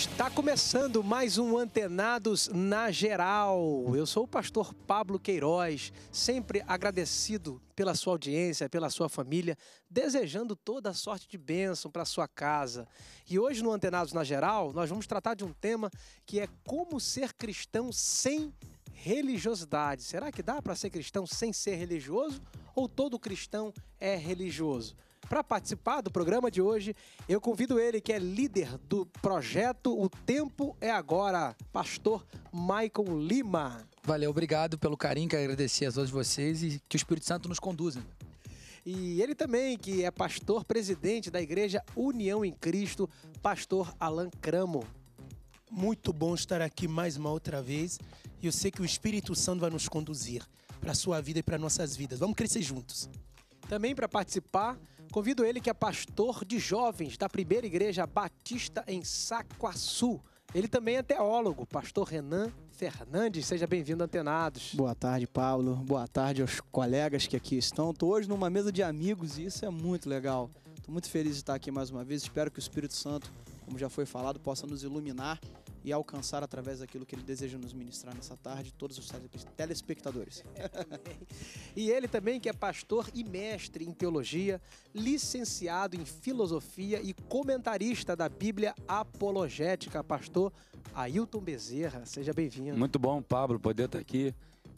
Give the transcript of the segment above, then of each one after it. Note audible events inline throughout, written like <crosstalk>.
Está começando mais um Antenados na Geral. Eu sou o pastor Pablo Queiroz, sempre agradecido pela sua audiência, pela sua família, desejando toda a sorte de bênção para sua casa. E hoje no Antenados na Geral, nós vamos tratar de um tema que é como ser cristão sem religiosidade. Será que dá para ser cristão sem ser religioso ou todo cristão é religioso? Para participar do programa de hoje, eu convido ele, que é líder do projeto O Tempo é Agora, pastor Maicon Lima. Valeu, obrigado pelo carinho, que agradecer a todos vocês e que o Espírito Santo nos conduza. E ele também, que é pastor presidente da Igreja União em Cristo, pastor Alan Cramo. Muito bom estar aqui mais uma outra vez e eu sei que o Espírito Santo vai nos conduzir para a sua vida e para nossas vidas. Vamos crescer juntos. Também para participar, Convido ele que é pastor de jovens da primeira igreja batista em Saquaçu. Ele também é teólogo, pastor Renan Fernandes. Seja bem-vindo, Antenados. Boa tarde, Paulo. Boa tarde aos colegas que aqui estão. Estou hoje numa mesa de amigos e isso é muito legal. Estou muito feliz de estar aqui mais uma vez. Espero que o Espírito Santo, como já foi falado, possa nos iluminar e alcançar através daquilo que ele deseja nos ministrar nessa tarde todos os telespectadores. É, <laughs> e ele também que é pastor e mestre em teologia, licenciado em filosofia e comentarista da Bíblia apologética, pastor Ailton Bezerra. Seja bem-vindo. Muito bom, Pablo, poder estar aqui.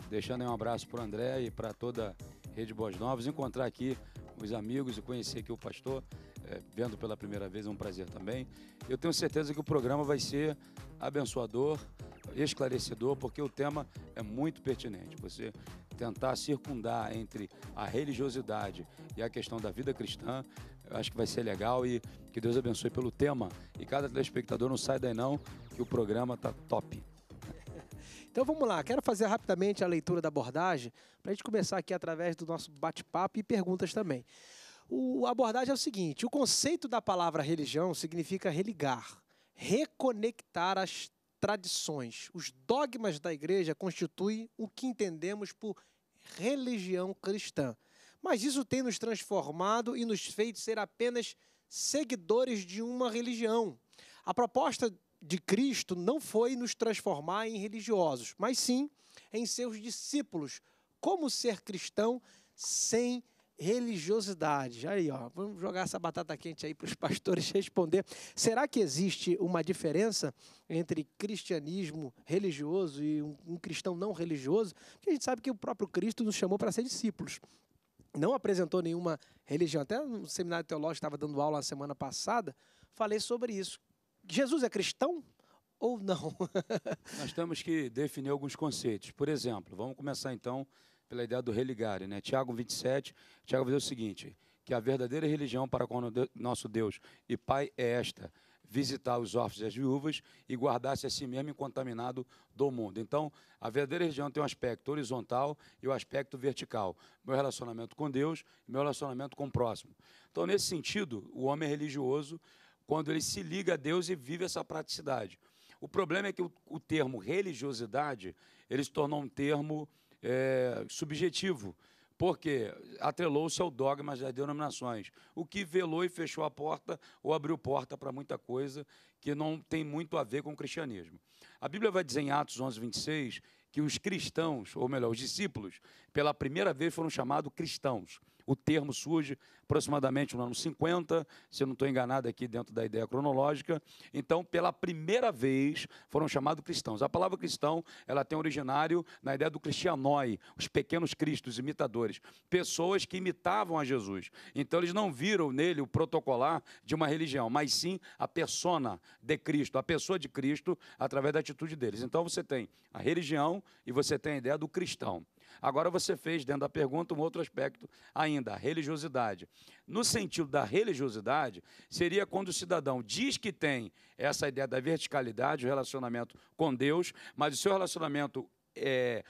Deixando um abraço para o André e para toda a Rede Boas Novas, encontrar aqui os amigos e conhecer aqui o pastor é, vendo pela primeira vez, é um prazer também. Eu tenho certeza que o programa vai ser abençoador, esclarecedor, porque o tema é muito pertinente. Você tentar circundar entre a religiosidade e a questão da vida cristã, eu acho que vai ser legal e que Deus abençoe pelo tema. E cada telespectador não sai daí não, que o programa tá top. <laughs> Então vamos lá, quero fazer rapidamente a leitura da abordagem para a gente começar aqui através do nosso bate-papo e perguntas também. O, a abordagem é o seguinte: o conceito da palavra religião significa religar, reconectar as tradições. Os dogmas da igreja constituem o que entendemos por religião cristã. Mas isso tem nos transformado e nos feito ser apenas seguidores de uma religião. A proposta de Cristo não foi nos transformar em religiosos, mas sim em seus discípulos. Como ser cristão sem religiosidade. Aí, ó, vamos jogar essa batata quente aí para os <laughs> pastores responder. Será que existe uma diferença entre cristianismo religioso e um, um cristão não religioso? Porque a gente sabe que o próprio Cristo nos chamou para ser discípulos. Não apresentou nenhuma religião. Até no seminário teológico estava dando aula na semana passada, falei sobre isso. Jesus é cristão? ou não? <laughs> Nós temos que definir alguns conceitos. Por exemplo, vamos começar então pela ideia do religare. Né? Tiago 27, Tiago diz o seguinte, que a verdadeira religião para com nosso Deus e Pai é esta, visitar os órfãos e as viúvas e guardar-se a si mesmo incontaminado do mundo. Então, a verdadeira religião tem um aspecto horizontal e o um aspecto vertical. Meu relacionamento com Deus e meu relacionamento com o próximo. Então, nesse sentido, o homem é religioso quando ele se liga a Deus e vive essa praticidade. O problema é que o, o termo religiosidade, ele se tornou um termo é, subjetivo, porque atrelou-se ao dogma das denominações, o que velou e fechou a porta ou abriu porta para muita coisa que não tem muito a ver com o cristianismo. A Bíblia vai dizer em Atos 11, 26 que os cristãos, ou melhor, os discípulos, pela primeira vez foram chamados cristãos. O termo surge aproximadamente no ano 50, se eu não estou enganado aqui dentro da ideia cronológica. Então, pela primeira vez, foram chamados cristãos. A palavra cristão ela tem originário na ideia do cristianoi, os pequenos cristos, imitadores, pessoas que imitavam a Jesus. Então, eles não viram nele o protocolar de uma religião, mas sim a persona de Cristo, a pessoa de Cristo através da atitude deles. Então, você tem a religião e você tem a ideia do cristão. Agora você fez, dentro da pergunta, um outro aspecto ainda, a religiosidade. No sentido da religiosidade, seria quando o cidadão diz que tem essa ideia da verticalidade, o relacionamento com Deus, mas o seu relacionamento é,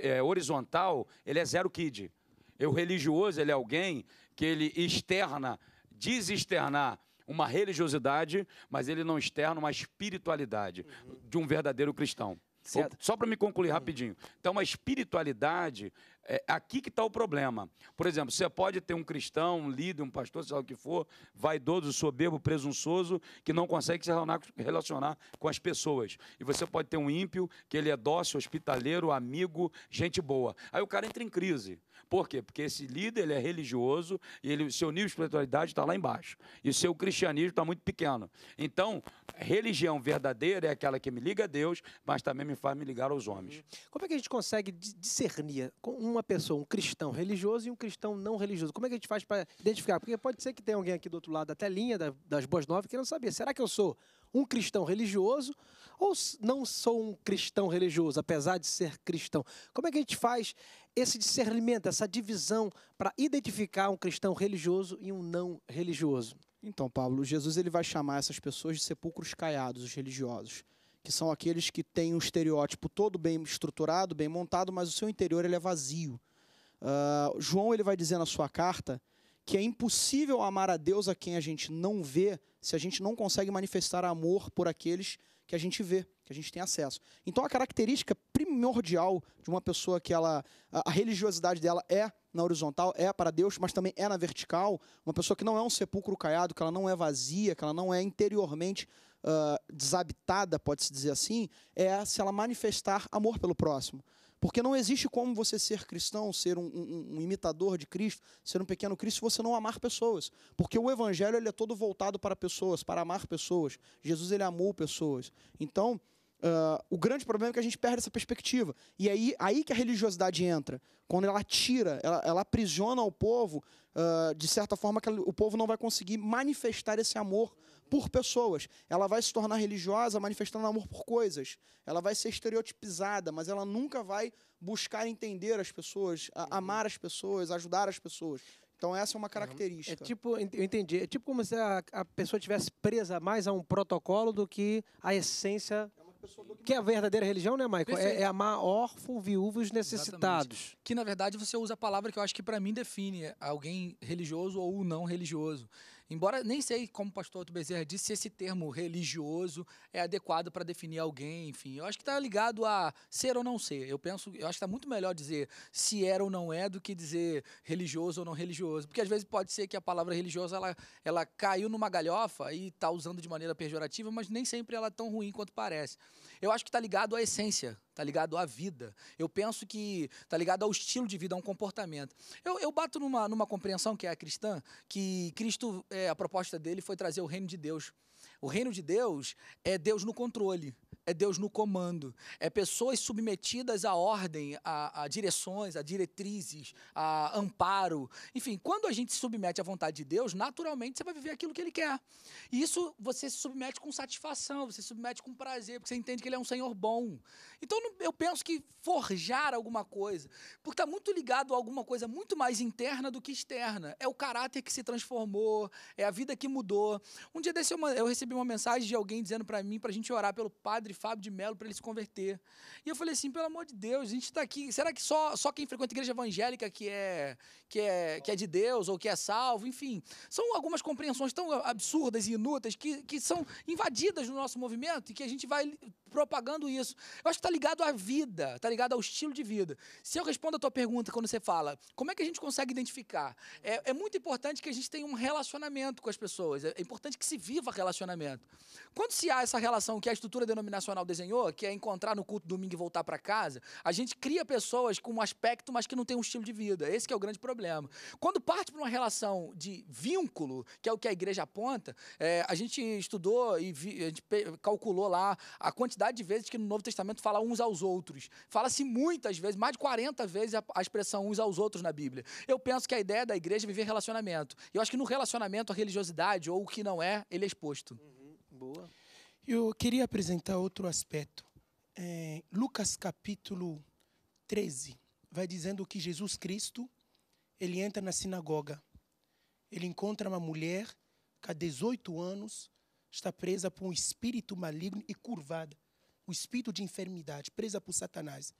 é, horizontal, ele é zero kid. O religioso, ele é alguém que ele externa, externar uma religiosidade, mas ele não externa uma espiritualidade uhum. de um verdadeiro cristão. Certo. Só para me concluir hum. rapidinho. Então, a espiritualidade é aqui que está o problema. Por exemplo, você pode ter um cristão, um líder, um pastor, seja lá o que for, vaidoso, soberbo, presunçoso, que não consegue se relacionar com as pessoas. E você pode ter um ímpio, que ele é dócil, hospitaleiro, amigo, gente boa. Aí o cara entra em crise. Por quê? Porque esse líder ele é religioso e ele, seu nível de espiritualidade está lá embaixo. E seu cristianismo está muito pequeno. Então, religião verdadeira é aquela que me liga a Deus, mas também me faz me ligar aos homens. Uhum. Como é que a gente consegue discernir um uma pessoa, um cristão religioso e um cristão não religioso? Como é que a gente faz para identificar? Porque pode ser que tenha alguém aqui do outro lado da telinha, das Boas Novas, querendo saber, será que eu sou um cristão religioso ou não sou um cristão religioso, apesar de ser cristão? Como é que a gente faz esse discernimento, essa divisão para identificar um cristão religioso e um não religioso? Então, Paulo, Jesus ele vai chamar essas pessoas de sepulcros caiados, os religiosos que são aqueles que têm um estereótipo todo bem estruturado, bem montado, mas o seu interior ele é vazio. Uh, João ele vai dizer na sua carta que é impossível amar a Deus a quem a gente não vê se a gente não consegue manifestar amor por aqueles que a gente vê, que a gente tem acesso. Então a característica primordial de uma pessoa que ela a religiosidade dela é na horizontal, é para Deus, mas também é na vertical, uma pessoa que não é um sepulcro caiado, que ela não é vazia, que ela não é interiormente uh, desabitada, pode-se dizer assim, é se ela manifestar amor pelo próximo. Porque não existe como você ser cristão, ser um, um, um, imitador de Cristo, ser um pequeno Cristo, se você não amar pessoas. Porque o Evangelho ele é todo voltado para pessoas, para amar pessoas. Jesus ele amou pessoas. Então, uh, o grande problema é que a gente perde essa perspectiva. E aí, aí que a religiosidade entra. Quando ela tira, ela, ela aprisiona o povo, uh, de certa forma que o povo não vai conseguir manifestar esse amor por pessoas. Ela vai se tornar religiosa manifestando amor por coisas. Ela vai ser estereotipizada, mas ela nunca vai buscar entender as pessoas, uhum. amar as pessoas, ajudar as pessoas. Então essa é uma característica. É tipo, eu entendi. É tipo como se a, a pessoa tivesse presa mais a um protocolo do que a essência é que é a verdadeira religião, né, Michael? É, é, amar órfãos, viúvos, necessitados. Exatamente. Que, na verdade, você usa a palavra que eu acho que, para mim, define alguém religioso ou não religioso. Embora nem sei, como o pastor Otto Bezerra disse, se esse termo religioso é adequado para definir alguém, enfim. Eu acho que está ligado a ser ou não ser. Eu penso, eu acho que está muito melhor dizer se era ou não é do que dizer religioso ou não religioso. Porque às vezes pode ser que a palavra religiosa ela, ela caiu numa galhofa e está usando de maneira pejorativa, mas nem sempre ela é tão ruim quanto parece. Eu acho que está ligado à essência, está ligado à vida. Eu penso que está ligado ao estilo de vida, a um comportamento. Eu, eu bato numa, numa compreensão que é a cristã, que Cristo, é, a proposta dele foi trazer o reino de Deus o reino de Deus é Deus no controle, é Deus no comando, é pessoas submetidas à ordem, a, a, direções, a diretrizes, a amparo. Enfim, quando a gente se submete à vontade de Deus, naturalmente você vai viver aquilo que ele quer. E isso você se submete com satisfação, você se submete com prazer, porque você entende que ele é um Senhor bom. Então eu penso que forjar alguma coisa, porque está muito ligado a alguma coisa muito mais interna do que externa. É o caráter que se transformou, é a vida que mudou. Um dia desse eu, eu recebi recebi uma mensagem de alguém dizendo para mim para a gente orar pelo padre Fábio de Mello para ele se converter. E eu falei assim, pelo amor de Deus, a gente está aqui. Será que só, só quem frequenta igreja evangélica que é, que, é, que é de Deus ou que é salvo? Enfim, são algumas compreensões tão absurdas e inúteis que, que são invadidas no nosso movimento e que a gente vai propagando isso. Eu acho que está ligado à vida, está ligado ao estilo de vida. Se eu respondo a tua pergunta quando você fala, como é que a gente consegue identificar? É, é muito importante que a gente tenha um relacionamento com as pessoas. É, é importante que se viva relacionamento. Quando se há essa relação que a estrutura denominacional desenhou, que é encontrar no culto domingo e voltar para casa, a gente cria pessoas com um aspecto, mas que não tem um estilo de vida. Esse é o grande problema. Quando parte para uma relação de vínculo, que é o que a igreja aponta, é, a gente estudou e vi, a gente calculou lá a quantidade quantidade de vezes que no Novo Testamento fala uns aos outros. Fala-se muitas vezes, mais de 40 vezes a, expressão uns aos outros na Bíblia. Eu penso que a ideia da igreja é viver relacionamento. E eu acho que no relacionamento, a religiosidade, ou o que não é, ele é exposto. Uhum. Boa. Eu queria apresentar outro aspecto. É, Lucas capítulo 13 vai dizendo que Jesus Cristo ele entra na sinagoga. Ele encontra uma mulher que há 18 anos está presa por um espírito maligno e curvada o espírito de enfermidade presa por Satanás.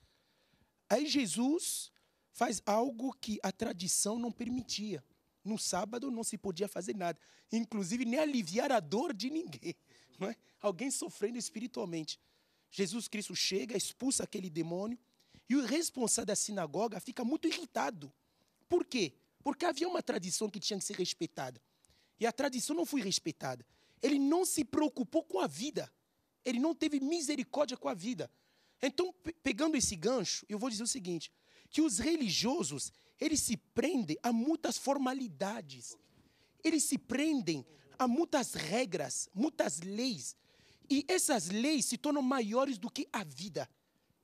Aí Jesus faz algo que a tradição não permitia. No sábado não se podia fazer nada, inclusive nem aliviar a dor de ninguém, <laughs> é? alguém sofrendo espiritualmente. Jesus Cristo chega, expulsa aquele demônio e o responsável da sinagoga fica muito irritado. Por quê? Porque havia uma tradição que tinha que ser respeitada e a tradição não foi respeitada. Ele não se preocupou com a vida. Ele não teve misericórdia com a vida. Então, pegando esse gancho, eu vou dizer o seguinte: que os religiosos, eles se prendem a muitas formalidades. Eles se prendem a muitas regras, muitas leis. E essas leis se tornam maiores do que a vida.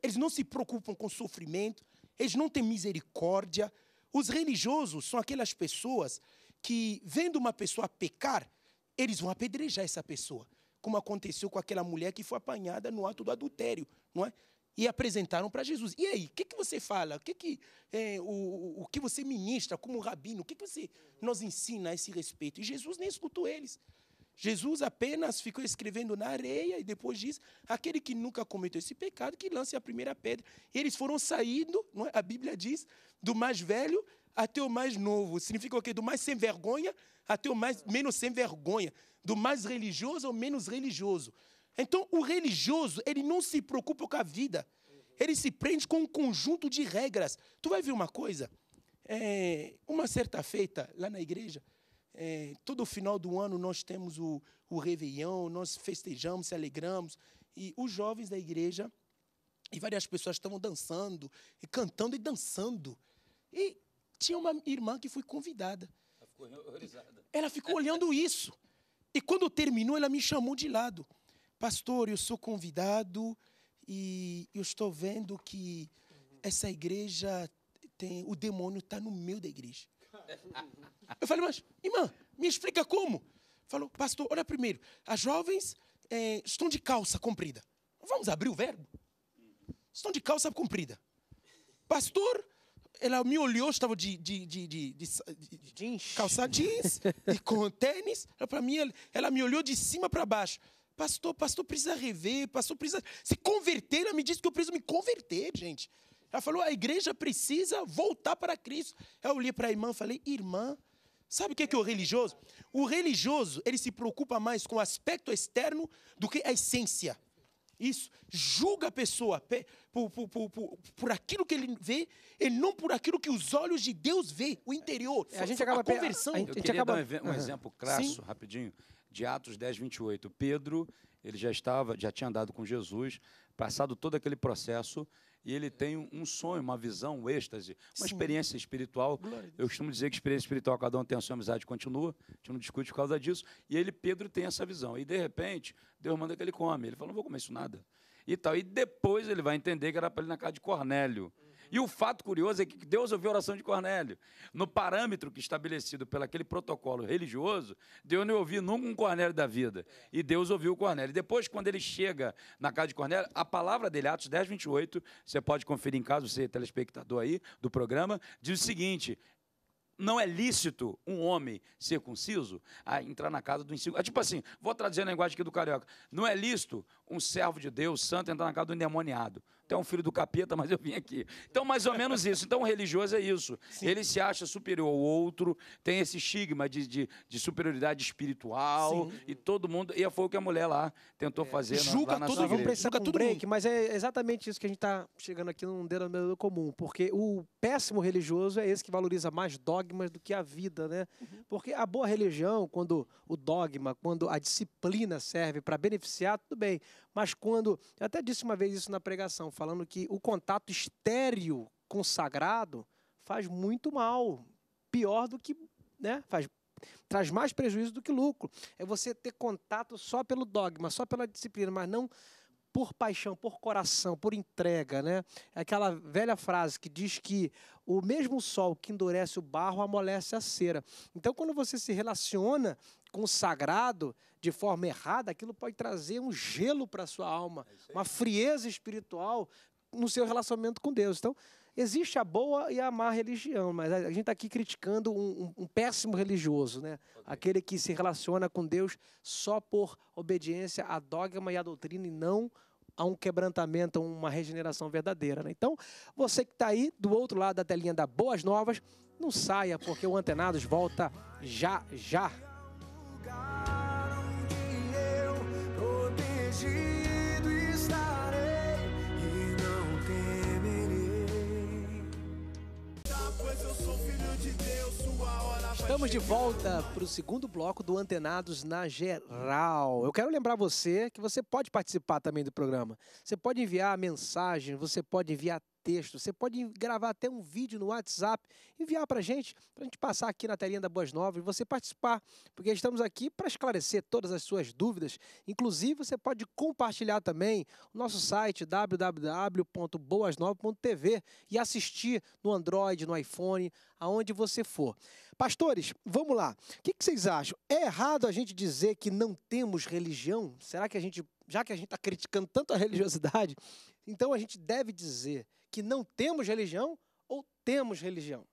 Eles não se preocupam com sofrimento, eles não têm misericórdia. Os religiosos são aquelas pessoas que, vendo uma pessoa pecar, eles vão apedrejar essa pessoa como aconteceu com aquela mulher que foi apanhada no ato do adultério, não é? E apresentaram para Jesus. E aí, o que, que você fala? O que, que, é, o, o que você ministra como rabino? O que, que você nos ensina a esse respeito? E Jesus nem escutou eles. Jesus apenas ficou escrevendo na areia e depois diz: aquele que nunca cometeu esse pecado, que lance a primeira pedra. E eles foram saindo, é? a Bíblia diz, do mais velho até o mais novo. Significa o quê? Do mais sem vergonha até o mais, menos sem vergonha. Do mais religioso ao menos religioso. Então, o religioso, ele não se preocupa com a vida. Ele se prende com um conjunto de regras. Tu vai ver uma coisa? É, uma certa feita, lá na igreja, é, todo final do ano nós temos o, o Réveillon, nós festejamos, se alegramos. E os jovens da igreja, e várias pessoas estavam dançando, e cantando e dançando. E tinha uma irmã que foi convidada. Ela ficou, ela ficou olhando isso. E quando terminou, ela me chamou de lado. Pastor, eu sou convidado e eu estou vendo que essa igreja tem. O demônio está no meio da igreja. Eu falei, mas, irmã, me explica como. Falou, pastor, olha primeiro, as jovens é, estão de calça comprida. Vamos abrir o verbo? Estão de calça comprida. Pastor, ela me olhou, estava de, de, de, de, de, de jeans. calça jeans e com <laughs> tênis. Ela, mim, ela, ela me olhou de cima para baixo. Pastor, pastor precisa rever, pastor precisa se converter. Ela me disse que eu preciso me converter, gente. Ela falou, a igreja precisa voltar para Cristo. Eu olhei para a irmã e falei, irmã, sabe o que é, que é o religioso? O religioso, ele se preocupa mais com o aspecto externo do que a essência isso. Julga a pessoa por, por, por, por, aquilo que ele vê e não por aquilo que os olhos de Deus vê, o interior. É, a gente acaba a conversão. A, Eu queria acaba... dar um, um exemplo crasso, Sim. rapidinho, de Atos 10, 28. Pedro, ele já estava, já tinha andado com Jesus, passado todo aquele processo, e ele tem um sonho, uma visão, um êxtase, uma Sim. experiência espiritual. Eu costumo dizer que experiência espiritual, cada um tem a sua amizade, continua, a gente não discute por causa disso. E ele, Pedro, tem essa visão. E de repente, Deus manda que ele come. Ele fala, não vou comer isso nada. E tal. E depois ele vai entender que era para ele na casa de Cornélio. Hum e o fato curioso é que Deus ouviu a oração de Cornélio. No parâmetro que estabelecido pelo aquele protocolo religioso, Deus não ouviu nunca um Cornélio da vida. E Deus ouviu o Cornélio. Depois, quando ele chega na casa de Cornélio, a palavra dele, Atos 10, 28, você pode conferir em casa, você é telespectador aí do programa, diz o seguinte: não é lícito um homem circunciso a entrar na casa do incircunciso. É tipo assim, vou traduzir a linguagem aqui do carioca. Não é lícito um servo de Deus, santo, entrar na casa do endemoniado. Até um filho do capeta, mas eu vim aqui. Então, mais ou menos isso. Então, o religioso é isso. Sim. Ele se acha superior ao outro, tem esse estigma de, de, de superioridade espiritual, Sim. e todo mundo. E foi o que a mulher lá tentou é. fazer. Julga na, tudo, vamos precisar um break, mas é exatamente isso que a gente está chegando aqui num denominador comum, porque o péssimo religioso é esse que valoriza mais dogmas do que a vida, né? Uhum. Porque a boa religião, quando o dogma, quando a disciplina serve para beneficiar, tudo bem mas quando. Eu até disse uma vez isso na pregação, falando que o contato estéreo com sagrado faz muito mal, pior do que. Né, faz, traz mais prejuízo do que lucro. É você ter contato só pelo dogma, só pela disciplina, mas não por paixão, por coração, por entrega, né? É aquela velha frase que diz que o mesmo sol que endurece o barro amolece a cera. Então, quando você se relaciona consagrado de forma errada, aquilo pode trazer um gelo para a sua alma, é uma frieza espiritual no seu relacionamento com Deus. Então, existe a boa e a má religião, mas a gente está aqui criticando um, um, um, péssimo religioso, né? Okay. Aquele que se relaciona com Deus só por obediência a dogma e a doutrina e não a um quebrantamento, a uma regeneração verdadeira. Né? Então, você que está aí do outro lado da telinha da Boas Novas, não saia, porque o Antenados volta já já. Estamos de volta para o segundo bloco do Antenados na Geral. Eu quero lembrar você que você pode participar também do programa. Você pode enviar mensagem, você pode enviar texto, você pode gravar até um vídeo no WhatsApp, enviar para a gente, para a gente passar aqui na telinha da Boas Novas e você participar, porque estamos aqui para esclarecer todas as suas dúvidas. Inclusive, você pode compartilhar também o nosso site www.boasnovas.tv e assistir no Android, no iPhone, aonde você for. Pastores, vamos lá. O que, que vocês acham? É errado a gente dizer que não temos religião? Será que a gente, já que a gente está criticando tanto a religiosidade, então a gente deve dizer que não temos religião ou temos religião?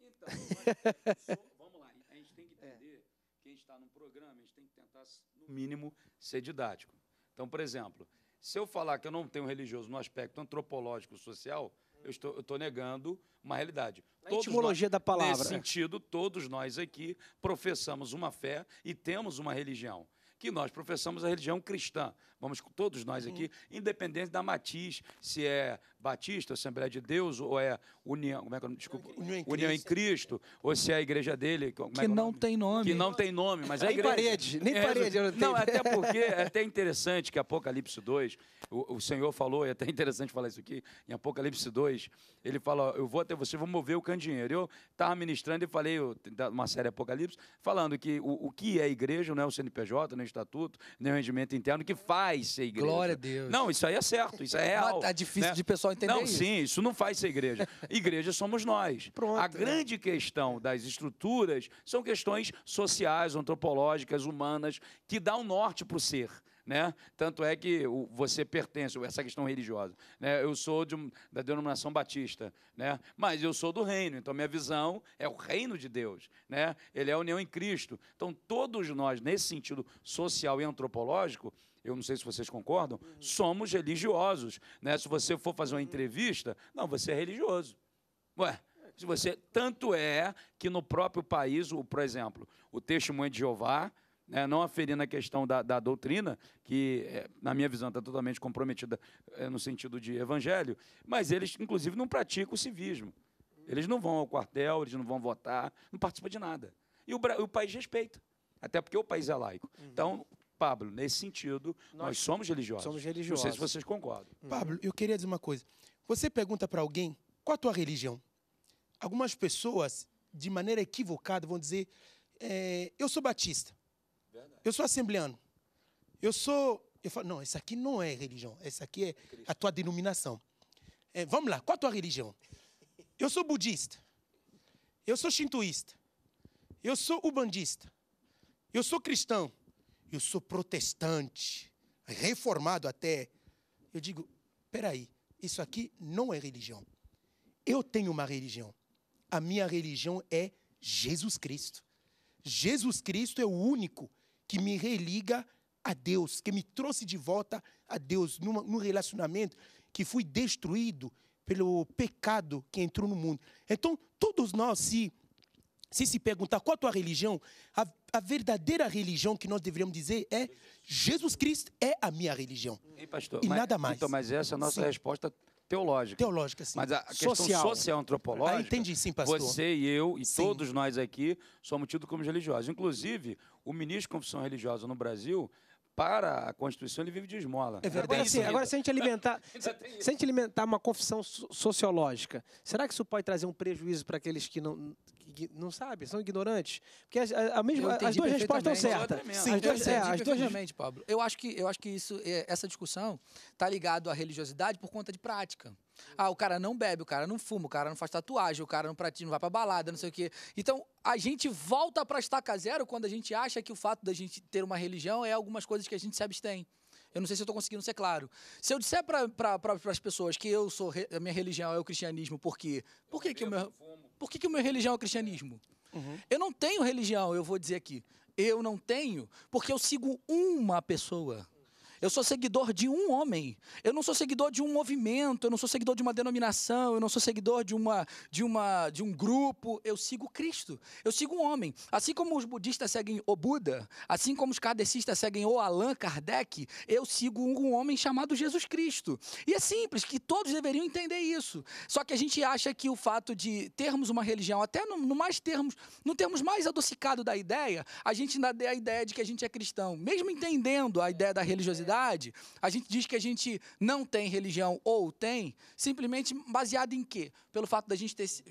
Então, vamos lá, a gente tem que <laughs> é. entender que a gente está num programa, a gente tem que tentar, no mínimo, ser didático. Então, por exemplo, se eu falar que eu não tenho religioso no aspecto antropológico social, eu estou, eu estou negando uma realidade. A etimologia nós, da palavra. Nesse né? sentido, todos nós aqui professamos uma fé e temos uma religião. Que nós professamos a religião cristã. Vamos, todos nós uhum. aqui, independente da matiz, se é Batista, Assembleia de Deus, ou é União, como é que é eu, desculpa, União em Cristo, União em Cristo ou se é a igreja dele. Como é que é não tem nome. Que não tem nome, mas é Nem igreja. parede, nem é, parede. Eu não, não é até porque é até interessante que Apocalipse 2, o, o Senhor falou, e é até interessante falar isso aqui, em Apocalipse 2, ele fala, eu vou até você, vou mover o candinheiro. Eu estava ministrando e falei, uma série Apocalipse, falando que o, o que é igreja, não é o CNPJ, nem o Estatuto, nem o rendimento interno, que faz ser igreja. Glória a Deus. Não, isso aí é certo, isso é real. Está difícil né? de pessoal pessoal entender não, isso. Não, sim, isso não faz ser igreja. <laughs> Igreja somos nós. Pronto, a grande questão das estruturas são questões sociais, antropológicas, humanas, que dá um norte para o ser. Né? Tanto é que você pertence, essa questão religiosa. Né? Eu sou de, da denominação batista, né? mas eu sou do reino, então minha visão é o reino de Deus. Né? Ele é a união em Cristo. Então, todos nós, nesse sentido social e antropológico, eu não sei se vocês concordam, uhum. somos religiosos. Né? Se você for fazer uma entrevista, não, você é religioso. Ué, se você tanto é que no próprio país, o, por exemplo, o testemunho de Jeová, né, não aferindo a questão da, da doutrina, que, é, na minha visão, está totalmente comprometida é, no sentido de evangelho, mas eles, inclusive, não praticam o civismo. Eles não vão ao quartel, eles não vão votar, não participam de nada. E o, o país respeita, até porque o país é laico. Uhum. Então, Pablo, nesse sentido, nós, nós somos religiosos. Somos religiosos. Não sei se vocês concordam. Hum. Pablo, eu queria dizer uma coisa. Você pergunta para alguém qual a tua religião? Algumas pessoas, de maneira equivocada, vão dizer: é, eu sou batista, Verdade. eu sou assembleano, eu sou. Eu falo, não, isso aqui não é religião, essa aqui é a tua denominação. É, vamos lá, qual a tua religião? Eu sou budista, eu sou shintoísta, eu sou ubandista, eu sou cristão, eu sou protestante, reformado até. Eu digo, peraí, isso aqui não é religião. Eu tenho uma religião. A minha religião é Jesus Cristo. Jesus Cristo é o único que me religa a Deus, que me trouxe de volta a Deus numa, num relacionamento que foi destruído pelo pecado que entrou no mundo. Então, todos nós, se se se perguntar qual a tua religião, a, a, verdadeira religião que nós deveríamos dizer é Jesus Cristo é a minha religião. E, pastor, e mas, nada mais. Então, mas essa é a nossa sim. resposta teológica. Teológica, sim. Mas a questão social, social antropológica. Ah, entendi, sim, pastor. Você e eu e sim. todos nós aqui somos tidos como religiosos. Inclusive, o ministro de confissão religiosa no Brasil para a Constituição, ele vive de esmola. É verdade. Agora, sim, agora se a gente alimentar, <laughs> se a gente alimentar uma confissão sociológica, será que isso pode trazer um prejuízo para aqueles que não não sabe, são ignorantes? Porque a, a mesma, as duas respostas estão certas. Sim, as duas, eu é, as duas... Pablo. Eu acho que, eu acho que isso, é, essa discussão está ligada à religiosidade por conta de prática. Ah, o cara não bebe, o cara não fuma, o cara não faz tatuagem, o cara não pratica, não vai pra balada, não sei o quê. Então, a gente volta pra estaca zero quando a gente acha que o fato da gente ter uma religião é algumas coisas que a gente se abstém. Eu não sei se eu estou conseguindo ser claro. Se eu disser para pra, as pessoas que eu sou re, a minha religião é o cristianismo, por quê? Por que, que, o, meu, por que, que o meu religião é o cristianismo? Uhum. Eu não tenho religião, eu vou dizer aqui. Eu não tenho, porque eu sigo uma pessoa. Eu sou seguidor de um homem. Eu não sou seguidor de um movimento, eu não sou seguidor de uma denominação, eu não sou seguidor de uma de uma de um grupo. Eu sigo Cristo. Eu sigo um homem. Assim como os budistas seguem o Buda, assim como os kardecistas seguem o Allan Kardec, eu sigo um homem chamado Jesus Cristo. E é simples que todos deveriam entender isso. Só que a gente acha que o fato de termos uma religião, até no, no mais termos, no termos mais adocicado da ideia, a gente ainda dê a ideia de que a gente é cristão, mesmo entendendo a ideia da religiosidade verdade, a gente diz que a gente não tem religião ou tem, simplesmente baseado em quê? Pelo fato da gente estar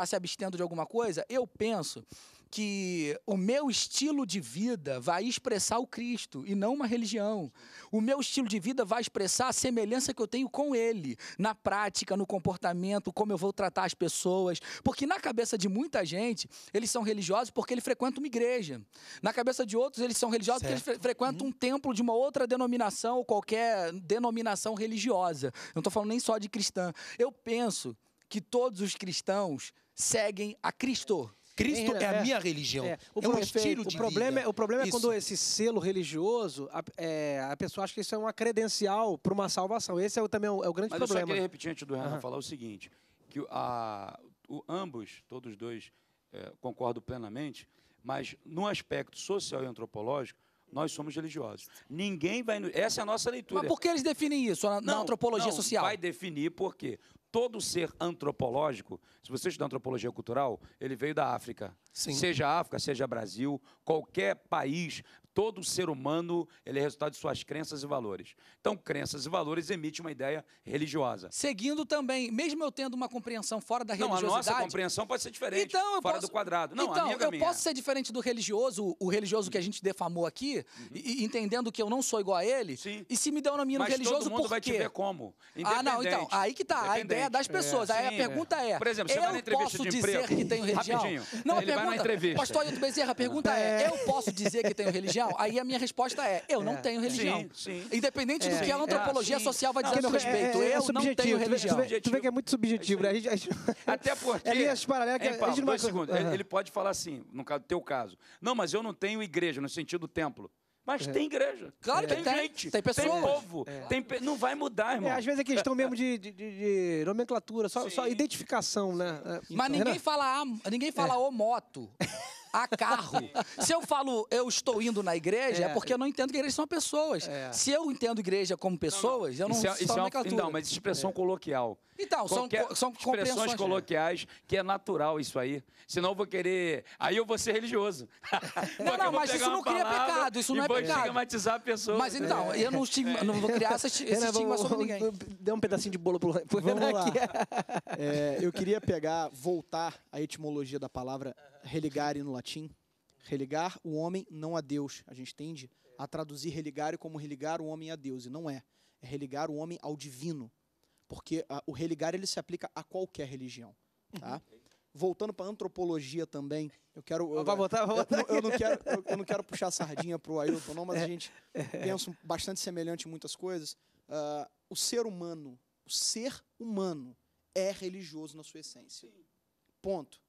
tá se abstendo de alguma coisa, eu penso que o meu estilo de vida vai expressar o Cristo e não uma religião. O meu estilo de vida vai expressar a semelhança que eu tenho com Ele, na prática, no comportamento, como eu vou tratar as pessoas. Porque na cabeça de muita gente, eles são religiosos porque eles frequentam uma igreja. Na cabeça de outros, eles são religiosos certo. porque eles frequentam hum. um templo de uma outra denominação ou qualquer denominação religiosa. Eu não estou falando nem só de cristã. Eu penso que todos os cristãos seguem a Cristo. Cristo é, é a é, minha religião. É, o, é um estilo de o problema vida. É, o problema é quando esse selo religioso, a, é, a, pessoa acha que isso é uma credencial para uma salvação. Esse é o, também é o, é o grande Mas problema. Mas eu só queria repetir antes do Renan uhum. falar o seguinte, que a, o, ambos, todos dois, é, concordo plenamente, mas no aspecto social e antropológico, nós somos religiosos. Ninguém vai. Essa é a nossa leitura. Mas por que eles definem isso na, não, na antropologia não, social? Vai definir por quê? todo ser antropológico, se você estudar antropologia cultural, ele veio da África. Sim. Seja África, seja Brasil, qualquer país, Todo ser humano ele é resultado de suas crenças e valores. Então, crenças e valores emite uma ideia religiosa. Seguindo também, mesmo eu tendo uma compreensão fora da religiosidade... Não, a nossa compreensão pode ser diferente, então, fora posso... do quadrado. Não, então, eu minha. posso ser diferente do religioso, o religioso que a gente defamou aqui, uhum. e, entendendo que eu não sou igual a ele, Sim. e se me der um nome Mas religioso, todo mundo vai te ver como? Ah, não, então, aí que tá, a ideia das é, pessoas. É. Aí a pergunta é. é, Por exemplo, você eu vai na entrevista posso de dizer emprego? que tenho religião? Rapidinho. Não, ele a pergunta, vai na entrevista. Pastor Ailton Bezerra, a pergunta é, é. eu posso dizer que tenho religião? aí a minha resposta é: eu não é. tenho religião. Sim, sim. Independente do é. que a antropologia ah, social vai dizer a meu é, respeito, eu não tenho religião. Tu vê que é muito subjetivo, né? <laughs> Até porque. <laughs> É as paralelas que a gente não segundos. Ele pode falar assim, no caso, teu caso. Não, mas eu não tenho igreja, no sentido templo. Mas é. tem igreja. Claro que tem, gente. Tem pessoas. Tem povo. É. Tem pe... Não vai mudar, irmão. às vezes é questão mesmo de, de, de nomenclatura, só, só, identificação, né? Mas então, ninguém, fala, ninguém fala o moto. <laughs> a carro. Se eu falo eu estou indo na igreja, é, é porque eu não entendo que igreja são pessoas. É. Se eu entendo igreja como pessoas, não, não. eu não isso é, é uma, mas expressão é. coloquial. Então, Qualquer são, são expressões coloquiais que é natural isso aí. Senão eu vou querer. Aí eu vou ser religioso. <laughs> não, não, mas isso não cria pecado. Isso não é pecado. estigmatizar a pessoa. Mas então, é. eu não, estigma, é. não vou criar essa <laughs> estigma sobre ninguém. Dê um pedacinho de bolo pro Vamos lá. <laughs> É, eu queria pegar, voltar à etimologia da palavra religare no latim. Religar o homem não a Deus. A gente tende a traduzir religare como religar o homem a Deus. E não é. É religar o homem ao divino porque a, o religar ele se aplica a qualquer religião. Tá? Uhum. Voltando para antropologia também, eu quero. Eu, ah, vai vai Eu, eu, não quero, eu, eu, não quero puxar sardinha para o Ailton, não, mas a é, gente é. pensa bastante semelhante em muitas coisas. Uh, o ser humano, o ser humano é religioso na sua essência. Ponto.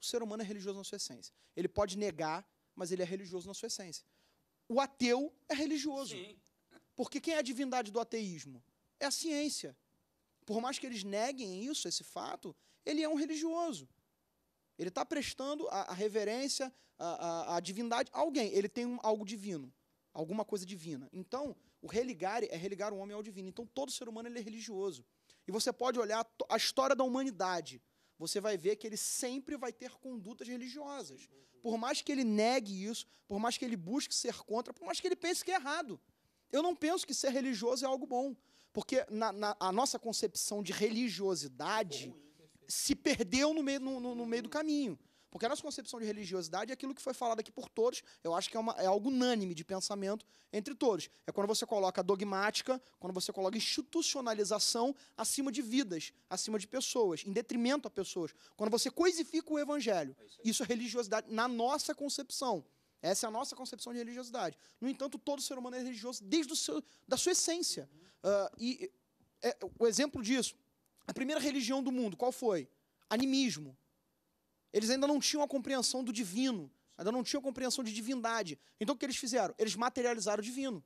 O ser humano é religioso na sua essência. Ele pode negar, mas ele é religioso na sua essência. O ateu é religioso. Sim. Porque quem é a divindade do ateísmo? É a ciência por mais que eles neguem isso, esse fato, ele é um religioso. Ele está prestando a, a reverência, a, a, a, divindade a alguém. Ele tem um, algo divino, alguma coisa divina. Então, o religar é religar o homem ao divino. Então, todo ser humano é religioso. E você pode olhar a história da humanidade. Você vai ver que ele sempre vai ter condutas religiosas. Por mais que ele negue isso, por mais que ele busque ser contra, por mais que ele pense que é errado. Eu não penso que ser religioso é algo bom. Porque na, na, a nossa concepção de religiosidade se perdeu no meio, no, no, no meio do caminho. Porque a nossa concepção de religiosidade é aquilo que foi falado aqui por todos, eu acho que é, uma, é, algo unânime de pensamento entre todos. É quando você coloca dogmática, quando você coloca institucionalização acima de vidas, acima de pessoas, em detrimento a pessoas. Quando você coisifica o evangelho. É isso é religiosidade na nossa concepção. Essa é a nossa concepção de religiosidade. No entanto, todo ser humano é religioso desde seu, da sua essência. Uh, e é, o exemplo disso, a primeira religião do mundo, qual foi? Animismo. Eles ainda não tinham a compreensão do divino, ainda não tinham a compreensão de divindade. Então o que eles fizeram? Eles materializaram o divino.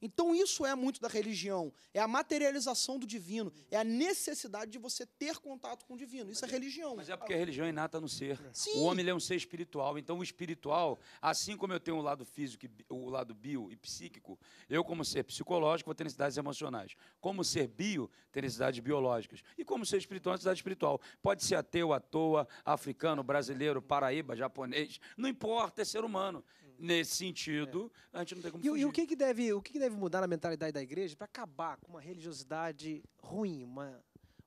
Então isso é muito da religião, é a materialização do divino, é a necessidade de você ter contato com o divino. Isso é mas, é religião. Mas é porque a religião é inata no ser. Sim. O homem é um ser espiritual, então o espiritual, assim como eu tenho o lado físico, o lado bio e psíquico, eu como ser psicológico vou ter necessidades emocionais, como ser bio ter necessidades biológicas e como ser espiritual necessidade espiritual. Pode ser ateu, à toa, africano, brasileiro, paraíba, japonês, não importa, é ser humano nesse sentido, é. a gente não tem como e, fugir. E o que, que deve, o que, que deve mudar na mentalidade da igreja para acabar com uma religiosidade ruim, uma,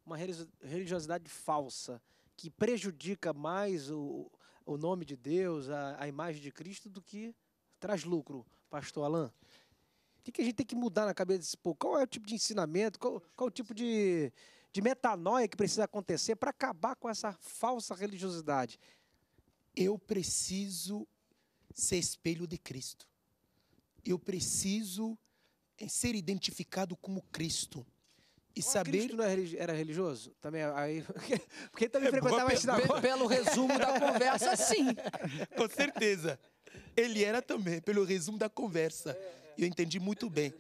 uma religiosidade falsa, que prejudica mais o, o nome de Deus, a, a imagem de Cristo, do que traz lucro, pastor Alain? O que, que a gente tem que mudar na cabeça desse povo? Qual é o tipo de ensinamento? Qual, qual é o tipo de, de metanoia que precisa acontecer para acabar com essa falsa religiosidade? Eu preciso ser espelho de Cristo. Eu preciso é, ser identificado como Cristo. E ah, saber. Cristo não é era religioso? Também aí. <laughs> Porque ele também é, frequentava boa, Pelo resumo da conversa, sim. <laughs> Com certeza. Ele era também, pelo resumo da conversa. Eu entendi muito bem.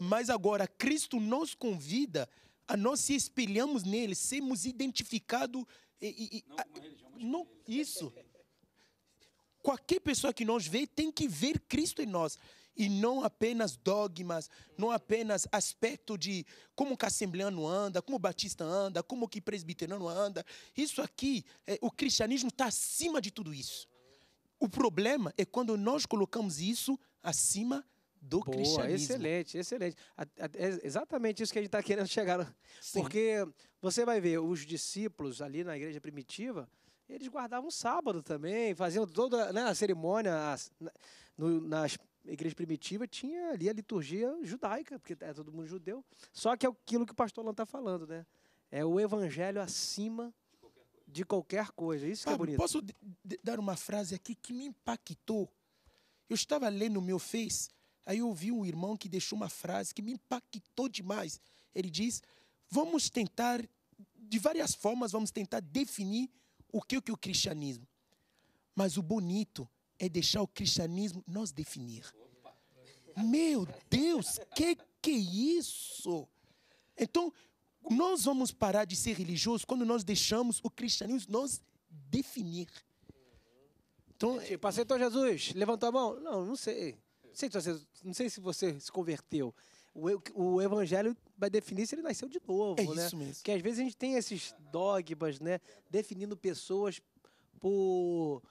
Mas agora, Cristo nos convida a nós se espelhamos nele, sermos identificados. E, e, não, a, religião, não, isso. Qualquer pessoa que nos vê tem que ver Cristo em nós. E não apenas dogmas, não apenas aspecto de como que assembleano anda, como o batista anda, como que presbiteriano anda. Isso aqui, é, o cristianismo está acima de tudo isso. O problema é quando nós colocamos isso acima do Boa, cristianismo. Excelente, excelente. É exatamente isso que a gente está querendo chegar. Sim. Porque você vai ver, os discípulos ali na igreja primitiva, eles guardavam sábado também, faziam toda né, a cerimônia na, no, nas igrejas primitivas, tinha ali a liturgia judaica, porque é todo mundo judeu. Só que é aquilo que o pastor Alan está falando, né? É o evangelho acima de qualquer coisa. Isso Pablo, que é bonito. Posso dar uma frase aqui que me impactou? Eu estava lendo no meu Face, aí eu ouvi um irmão que deixou uma frase que me impactou demais. Ele diz: Vamos tentar, de várias formas, vamos tentar definir o que, o é o cristianismo. Mas o bonito é deixar o cristianismo nos definir. Meu Deus, que que é isso? Então, nós vamos parar de ser religiosos quando nós deixamos o cristianismo nos definir. Então, é tipo, aceitou Jesus? Levantou a mão? Não, não sei. Não sei, não sei se você se converteu o, o evangelho vai definir se ele nasceu de novo, é né? Isso mesmo. Porque às vezes a gente tem esses dogmas, né? Definindo pessoas por,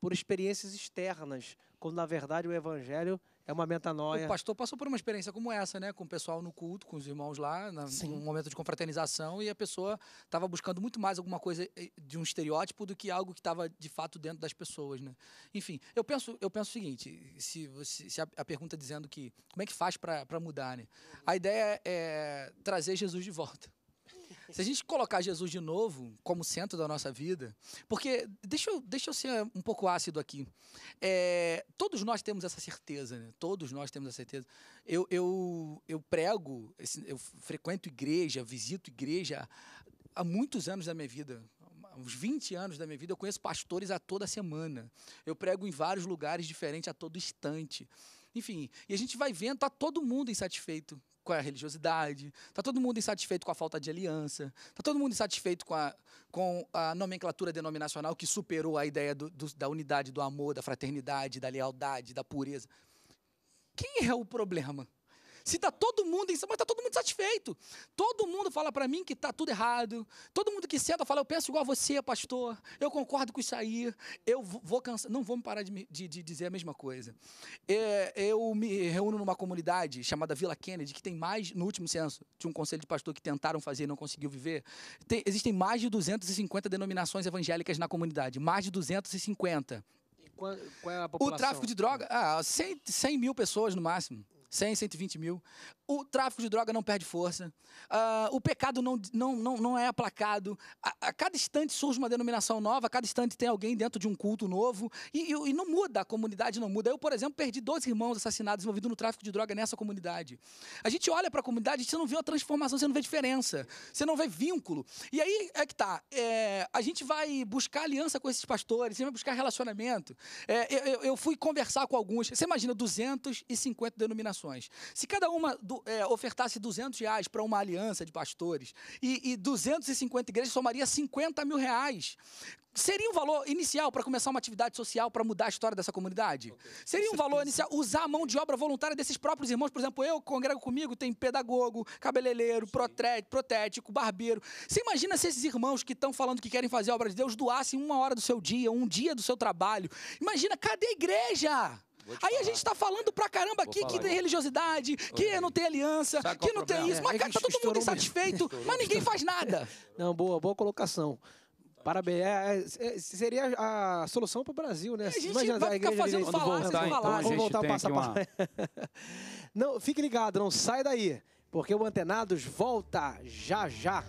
por experiências externas, quando na verdade o evangelho é uma metanoia. O pastor passou por uma experiência como essa, né? Com o pessoal no culto, com os irmãos lá, na, num momento de confraternização, e a pessoa estava buscando muito mais alguma coisa eh, de um estereótipo do que algo que estava de fato dentro das pessoas, né? Enfim, eu penso, eu penso o seguinte: se, você, se a, a, pergunta dizendo que como é que faz para mudar, né? A ideia é trazer Jesus de volta. Se a gente colocar Jesus de novo como centro da nossa vida, porque deixa eu, deixa eu ser um pouco ácido aqui. É, todos nós temos essa certeza, né? Todos nós temos essa certeza. Eu, eu, eu prego, eu frequento igreja, visito igreja há muitos anos da minha vida, uns 20 anos da minha vida, eu conheço pastores a toda semana. Eu prego em vários lugares diferentes a todo instante. Enfim, e a gente vai vendo, tá todo mundo insatisfeito com a religiosidade, tá todo mundo insatisfeito com a falta de aliança, tá todo mundo insatisfeito com a, com a nomenclatura denominacional que superou a ideia do, do, da unidade, do amor, da fraternidade, da lealdade, da pureza. Quem é o problema? Se está todo mundo em mas está todo mundo satisfeito. Todo mundo fala para mim que está tudo errado. Todo mundo que senta fala, eu penso igual a você, pastor. Eu concordo com isso aí. Eu vou cansar. Não vou me parar de, de, de dizer a mesma coisa. É, eu me reúno numa comunidade chamada Vila Kennedy, que tem mais, no último censo, de um conselho de pastor que tentaram fazer e não conseguiu viver. Tem, existem mais de 250 denominações evangélicas na comunidade. Mais de 250. Qual, qual é o tráfico de droga? Ah, 100, 100 mil pessoas no máximo. 100, 120 mil. O tráfico de droga não perde força. Uh, o pecado não, não, não, não é aplacado. A, a, cada instante surge uma denominação nova, a cada instante tem alguém dentro de um culto novo. E, e, e não muda, a comunidade não muda. Eu, por exemplo, perdi dois irmãos assassinados envolvidos no tráfico de droga nessa comunidade. A gente olha para a comunidade e você não vê a transformação, você não vê diferença, você não vê vínculo. E aí é que tá. É, a gente vai buscar aliança com esses pastores, você vai buscar relacionamento. É, eu, eu fui conversar com alguns. Você imagina, 250 denominações se cada uma do, é, ofertasse 200 reais para uma aliança de pastores e, e 250 igrejas, somaria 50 mil reais. Seria um valor inicial para começar uma atividade social para mudar a história dessa comunidade? Okay. Seria um é valor inicial usar a mão de obra voluntária desses próprios irmãos? Por exemplo, eu congrego comigo, tem pedagogo, cabeleireiro, protético, protético, barbeiro. Você imagina se esses irmãos que estão falando que querem fazer a obra de Deus doassem uma hora do seu dia, um dia do seu trabalho? Imagina, cadê a igreja? Aí a gente está falando pra caramba aqui que tem religiosidade, que não tem aliança, que não é tem isso. Mas, é cara, tá todo mundo insatisfeito, mas ninguém faz nada. Não, boa, boa colocação. Parabéns. É, é, é seria a solução para o Brasil, né? A gente Imagina, vai ficar fazendo falar, voltar, tá, então, Vamos voltar o passo a passo. <laughs> Não, fique ligado, não sai daí, porque o Antenados volta já já.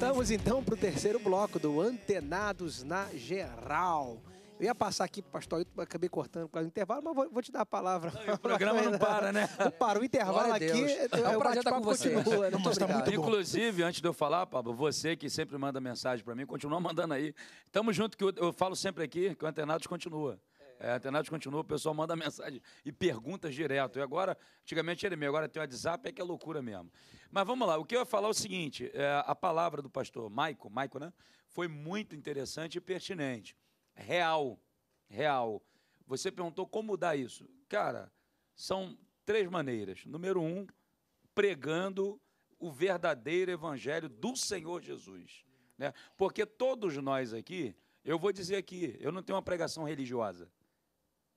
Voltamos então para o terceiro bloco do Antenados na Geral. Eu ia passar aqui para o pastor, eu acabei cortando por intervalo, mas vou, vou, te dar a palavra. Não, o programa não para, né? Não para, o intervalo aqui. É, é um prazer estar com você. Continua, né? não, tá muito Inclusive, antes de eu falar, Pablo, você que sempre manda mensagem para mim, continua mandando aí. Tamo junto, que eu, eu falo sempre aqui que o Antenados continua. É, a internet continua, o pessoal manda <laughs> mensagem e perguntas direto. E agora, antigamente era e-mail, agora tem o WhatsApp, é que é loucura mesmo. Mas vamos lá, o que eu ia falar é o seguinte: é, a palavra do pastor Maico, Maico, né? Foi muito interessante e pertinente. Real. Real. Você perguntou como mudar isso. Cara, são três maneiras. Número um, pregando o verdadeiro evangelho do Senhor Jesus. Né? Porque todos nós aqui, eu vou dizer aqui, eu não tenho uma pregação religiosa.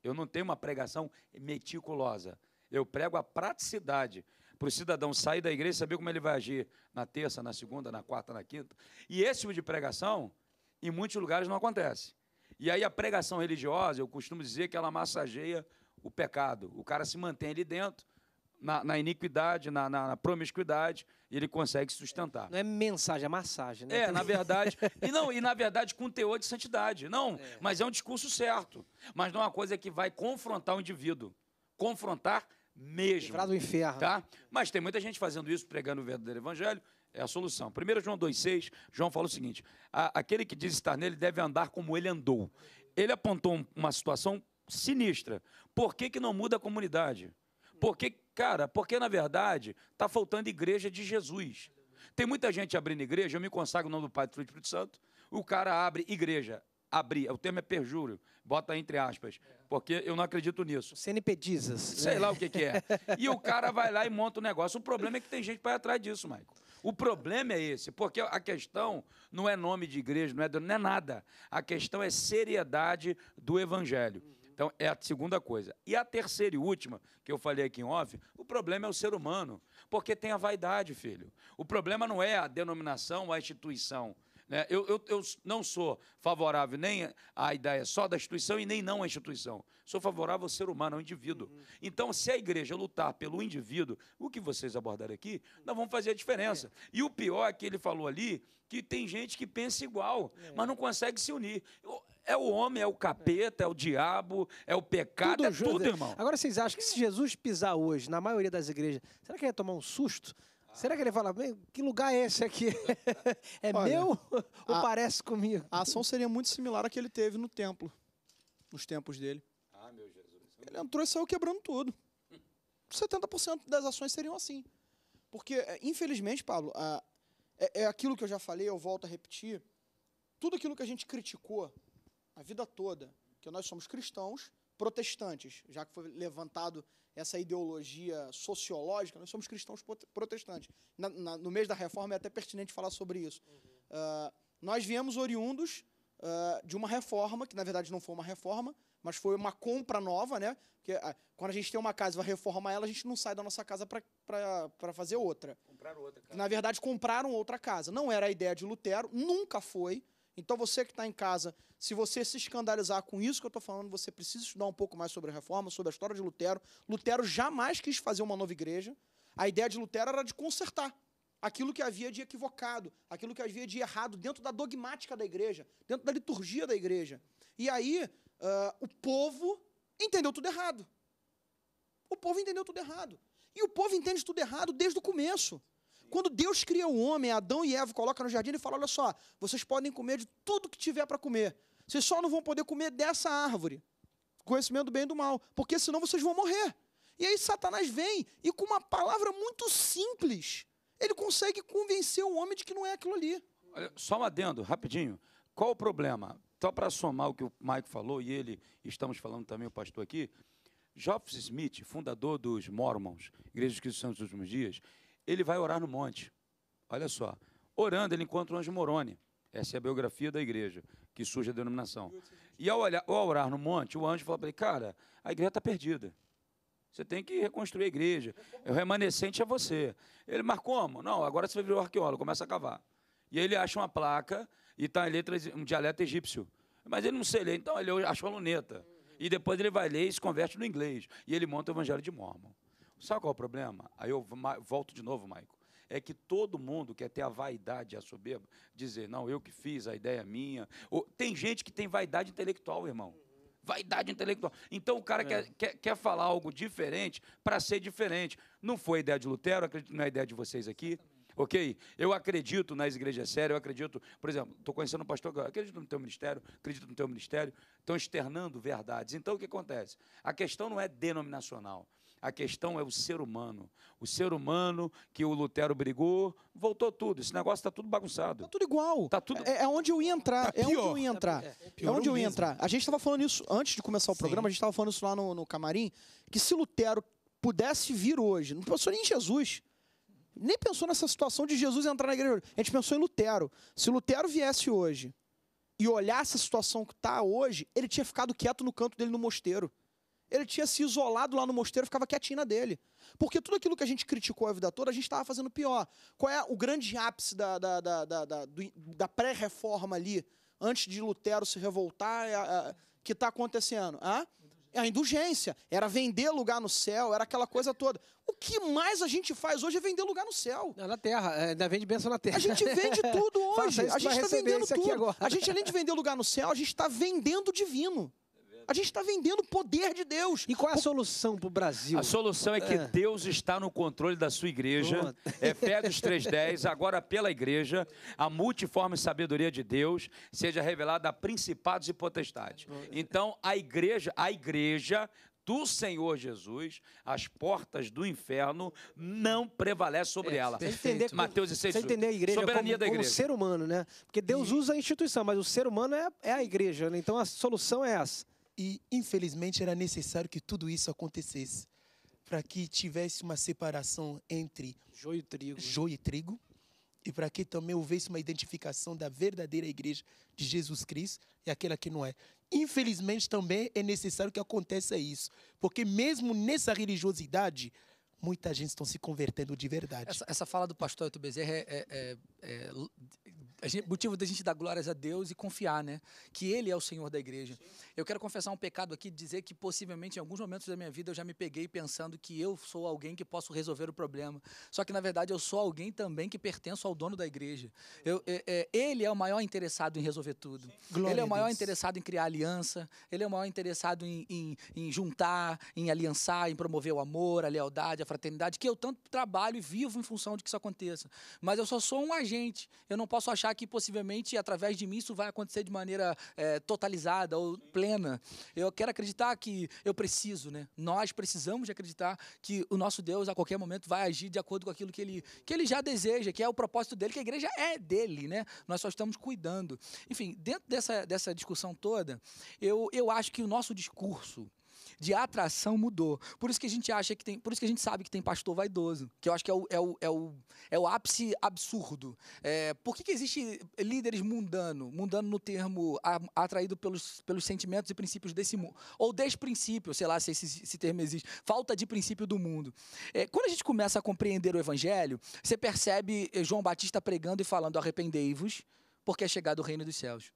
Eu não tenho uma pregação meticulosa. Eu prego a praticidade para o cidadão sair da igreja e saber como ele vai agir na terça, na segunda, na quarta, na quinta. E esse tipo de pregação, em muitos lugares, não acontece. E aí a pregação religiosa, eu costumo dizer que ela massageia o pecado. O cara se mantém ali dentro, na, na iniquidade, na, na, na, promiscuidade, e ele consegue sustentar. Não é mensagem, é massagem, né? É, na verdade. e não, e na verdade com teor de santidade. Não, é. mas é um discurso certo. Mas não é uma coisa que vai confrontar o indivíduo, Confrontar mesmo. Livrar do inferno. Tá? Mas tem muita gente fazendo isso, pregando o verdadeiro evangelho, é a solução. 1 João 2,6, João fala o seguinte: aquele que diz estar nele deve andar como ele andou. Ele apontou uma situação sinistra. Por que, que não muda a comunidade? Porque, cara, porque na verdade está faltando igreja de Jesus. Tem muita gente abrindo igreja, eu me consagro o nome do Pai do Espírito Santo, o cara abre igreja, abrir, o termo é perjúrio, bota entre aspas, porque eu não acredito nisso. CNPDisas. Né? Sei lá o que, que é. E o cara vai lá e monta o um negócio. O problema é que tem gente para ir atrás disso, Michael. O problema é esse, porque a questão não é nome de igreja, não é, não é nada. A questão é seriedade do evangelho. Então, é a segunda coisa. E a terceira e última, que eu falei aqui em off, o problema é o ser humano, porque tem a vaidade, filho. O problema não é a denominação, a instituição. Né? Eu, eu, eu não sou favorável nem à ideia só da instituição e nem não à instituição. Sou favorável ao ser humano, ao indivíduo. Uhum. Então, se a igreja lutar pelo indivíduo, o que vocês abordaram aqui, nós vamos fazer a diferença. É. E o pior é que ele falou ali que tem gente que pensa igual, é. mas não consegue se unir. É o homem, é o capeta, é o diabo, é o pecado, tudo é junto. tudo, né? irmão. Agora vocês acham que se Jesus pisar hoje na maioria das igrejas, será que ele ia tomar um susto? Será que ele fala, que lugar é esse aqui? <laughs> é Olha, meu ou a, parece comigo? A ação seria muito similar à que ele teve no templo, nos tempos dele. Ah, meu Jesus. Ele entrou e saiu quebrando tudo. 70% das ações seriam assim. Porque, é, infelizmente, Pablo, a, é, é aquilo que eu já falei, eu volto a repetir. Tudo aquilo que a gente criticou a vida toda, que nós somos cristãos protestantes, já que foi levantado essa ideologia sociológica, nós somos cristãos protestantes. Na, na, no mês da reforma é até pertinente falar sobre isso. Uhum. Uh, nós viemos oriundos uh, de uma reforma, que na verdade não foi uma reforma, mas foi uma compra nova, né? Porque ah, quando a gente tem uma casa e vai reformar ela, a gente não sai da nossa casa para fazer outra. Compraram outra casa. Na verdade, compraram outra casa. Não era a ideia de Lutero, nunca foi. Então você que está em casa, se você se escandalizar com isso que eu estou falando, você precisa estudar um pouco mais sobre a reforma, sobre a história de Lutero. Lutero jamais quis fazer uma nova igreja. A ideia de Lutero era de consertar aquilo que havia de equivocado, aquilo que havia de errado dentro da dogmática da igreja, dentro da liturgia da igreja. E aí uh, o povo entendeu tudo errado. O povo entendeu tudo errado. E o povo entende tudo errado desde o começo. Quando Deus cria o homem, Adão e Eva coloca no jardim e fala: olha só, vocês podem comer de tudo que tiver para comer. Vocês só não vão poder comer dessa árvore. Conhecimento do bem e do mal. Porque senão vocês vão morrer. E aí Satanás vem e com uma palavra muito simples, ele consegue convencer o homem de que não é aquilo ali. Olha, só um adendo, rapidinho. Qual o problema? Só para somar o que o Mike falou e ele, estamos falando também o pastor aqui, Geoffrey Smith, fundador dos Mormons, Igreja dos Cristo Santos dos Últimos Dias, ele vai orar no monte. Olha só. Orando, ele encontra o anjo Moroni. Essa é a biografia da igreja, que surge a denominação. E ao, olhar, ao orar no monte, o anjo fala para ele, cara, a igreja está perdida. Você tem que reconstruir a igreja. O é remanescente é você. Ele, mas como? Não, agora você vai virar um arqueólogo, começa a cavar. E aí ele acha uma placa e está em letras, um dialeto egípcio. Mas ele não sei ler, então ele acha uma luneta. E depois ele vai ler e se converte no inglês. E ele monta o Evangelho de Mormon. Sabe qual é o problema? Aí eu volto de novo, Maico. É que todo mundo quer ter a vaidade, a soberba, dizer, não, eu que fiz, a ideia é minha. Ou, tem gente que tem vaidade intelectual, irmão. Vaidade intelectual. Então o cara é. quer, quer, quer falar algo diferente para ser diferente. Não foi a ideia de Lutero, acredito na é ideia de vocês aqui. Ok? Eu acredito nas igrejas sérias, eu acredito, por exemplo, estou conhecendo um pastor, acredito no teu ministério, acredito no teu ministério, estão externando verdades. Então o que acontece? A questão não é denominacional. A questão é o ser humano. O ser humano que o Lutero brigou, voltou tudo. Esse negócio está tudo bagunçado. Está tudo igual. Tá tudo... É, é onde eu ia entrar. Tá é onde eu ia entrar. É, é, é onde eu ia entrar. A gente estava falando isso antes de começar o Sim. programa, a gente estava falando isso lá no, no camarim, que se Lutero pudesse vir hoje, não pensou nem em Jesus nem pensou nessa situação de Jesus entrar na igreja. A gente pensou em Lutero. Se Lutero viesse hoje e olhasse a situação que está hoje, ele tinha ficado quieto no canto dele no mosteiro. Ele tinha se isolado lá no mosteiro, ficava quietinho na dele. Porque tudo aquilo que a gente criticou a vida toda, a gente estava fazendo pior. Qual é o grande ápice da, da, da, da, da, da pré-reforma ali, antes de Lutero se revoltar, é, é, que está acontecendo? Hã? É a indulgência, era vender lugar no céu, era aquela coisa toda. O que mais a gente faz hoje é vender lugar no céu. Não, na terra, é, ainda vende bênção na terra. A gente vende tudo <laughs> hoje. a gente está vendendo tudo. A gente, além de vender lugar no céu, a gente está vendendo o divino. A gente está vendendo o poder de Deus. E qual é a solução para o Brasil? A solução é que é. Deus está no controle da sua igreja. <laughs> Efésios 3,10, agora pela igreja, a multiforme sabedoria de Deus seja revelada a principados e potestades. Então, a igreja, a igreja do Senhor Jesus, as portas do inferno não prevalecem sobre é, ela. Entender, Mateus 16, você entender a igreja soberania como, da igreja. como ser humano, né? Porque Deus usa a instituição, mas o ser humano é, é a igreja, né? Então a solução é essa. E, infelizmente, era necessário que tudo isso acontecesse para que tivesse uma separação entre joio e trigo, né? joio e, trigo, e para que também houvesse uma identificação da verdadeira igreja de Jesus Cristo e aquela que não é. Infelizmente, também é necessário que aconteça isso, porque mesmo nessa religiosidade, muita gente está se convertendo de verdade. Essa, essa fala do pastor Eto Bezerra é, é, é é, gente, motivo da gente dar glórias a Deus e confiar, né? Que Ele é o Senhor da igreja. Eu quero confessar um pecado aqui, dizer que possivelmente em alguns momentos da minha vida eu já me peguei pensando que eu sou alguém que posso resolver o problema. Só que na verdade eu sou alguém também que pertenço ao dono da igreja. Eu, é, é, ele é o maior interessado em resolver tudo. ele é o maior interessado em criar aliança. Ele é o maior interessado em, em, em juntar, em aliançar, em promover o amor, a lealdade, a fraternidade, que eu tanto trabalho e vivo em função de que isso aconteça. Mas eu só sou um agente gente. Eu não posso achar que possivelmente através de mim isso vai acontecer de maneira é, totalizada ou plena. Eu quero acreditar que eu preciso, né? Nós precisamos de acreditar que o nosso Deus a qualquer momento vai agir de acordo com aquilo que ele, que ele já deseja, que é o propósito dele, que a igreja é dele, né? Nós só estamos cuidando. Enfim, dentro dessa, dessa discussão toda, eu, eu acho que o nosso discurso, de atração mudou. Por isso que a gente acha que tem. Por isso que a gente sabe que tem pastor vaidoso. Que eu acho que é o, é o, é o, é o ápice absurdo. É, por que, que existe líderes mundano? Mundano no termo a, atraído pelos, pelos sentimentos e princípios desse mundo. Ou desprincípio, sei lá se esse, esse termo existe. Falta de princípio do mundo. É, quando a gente começa a compreender o evangelho, você percebe João Batista pregando e falando: arrependei-vos, porque é chegado o reino dos céus.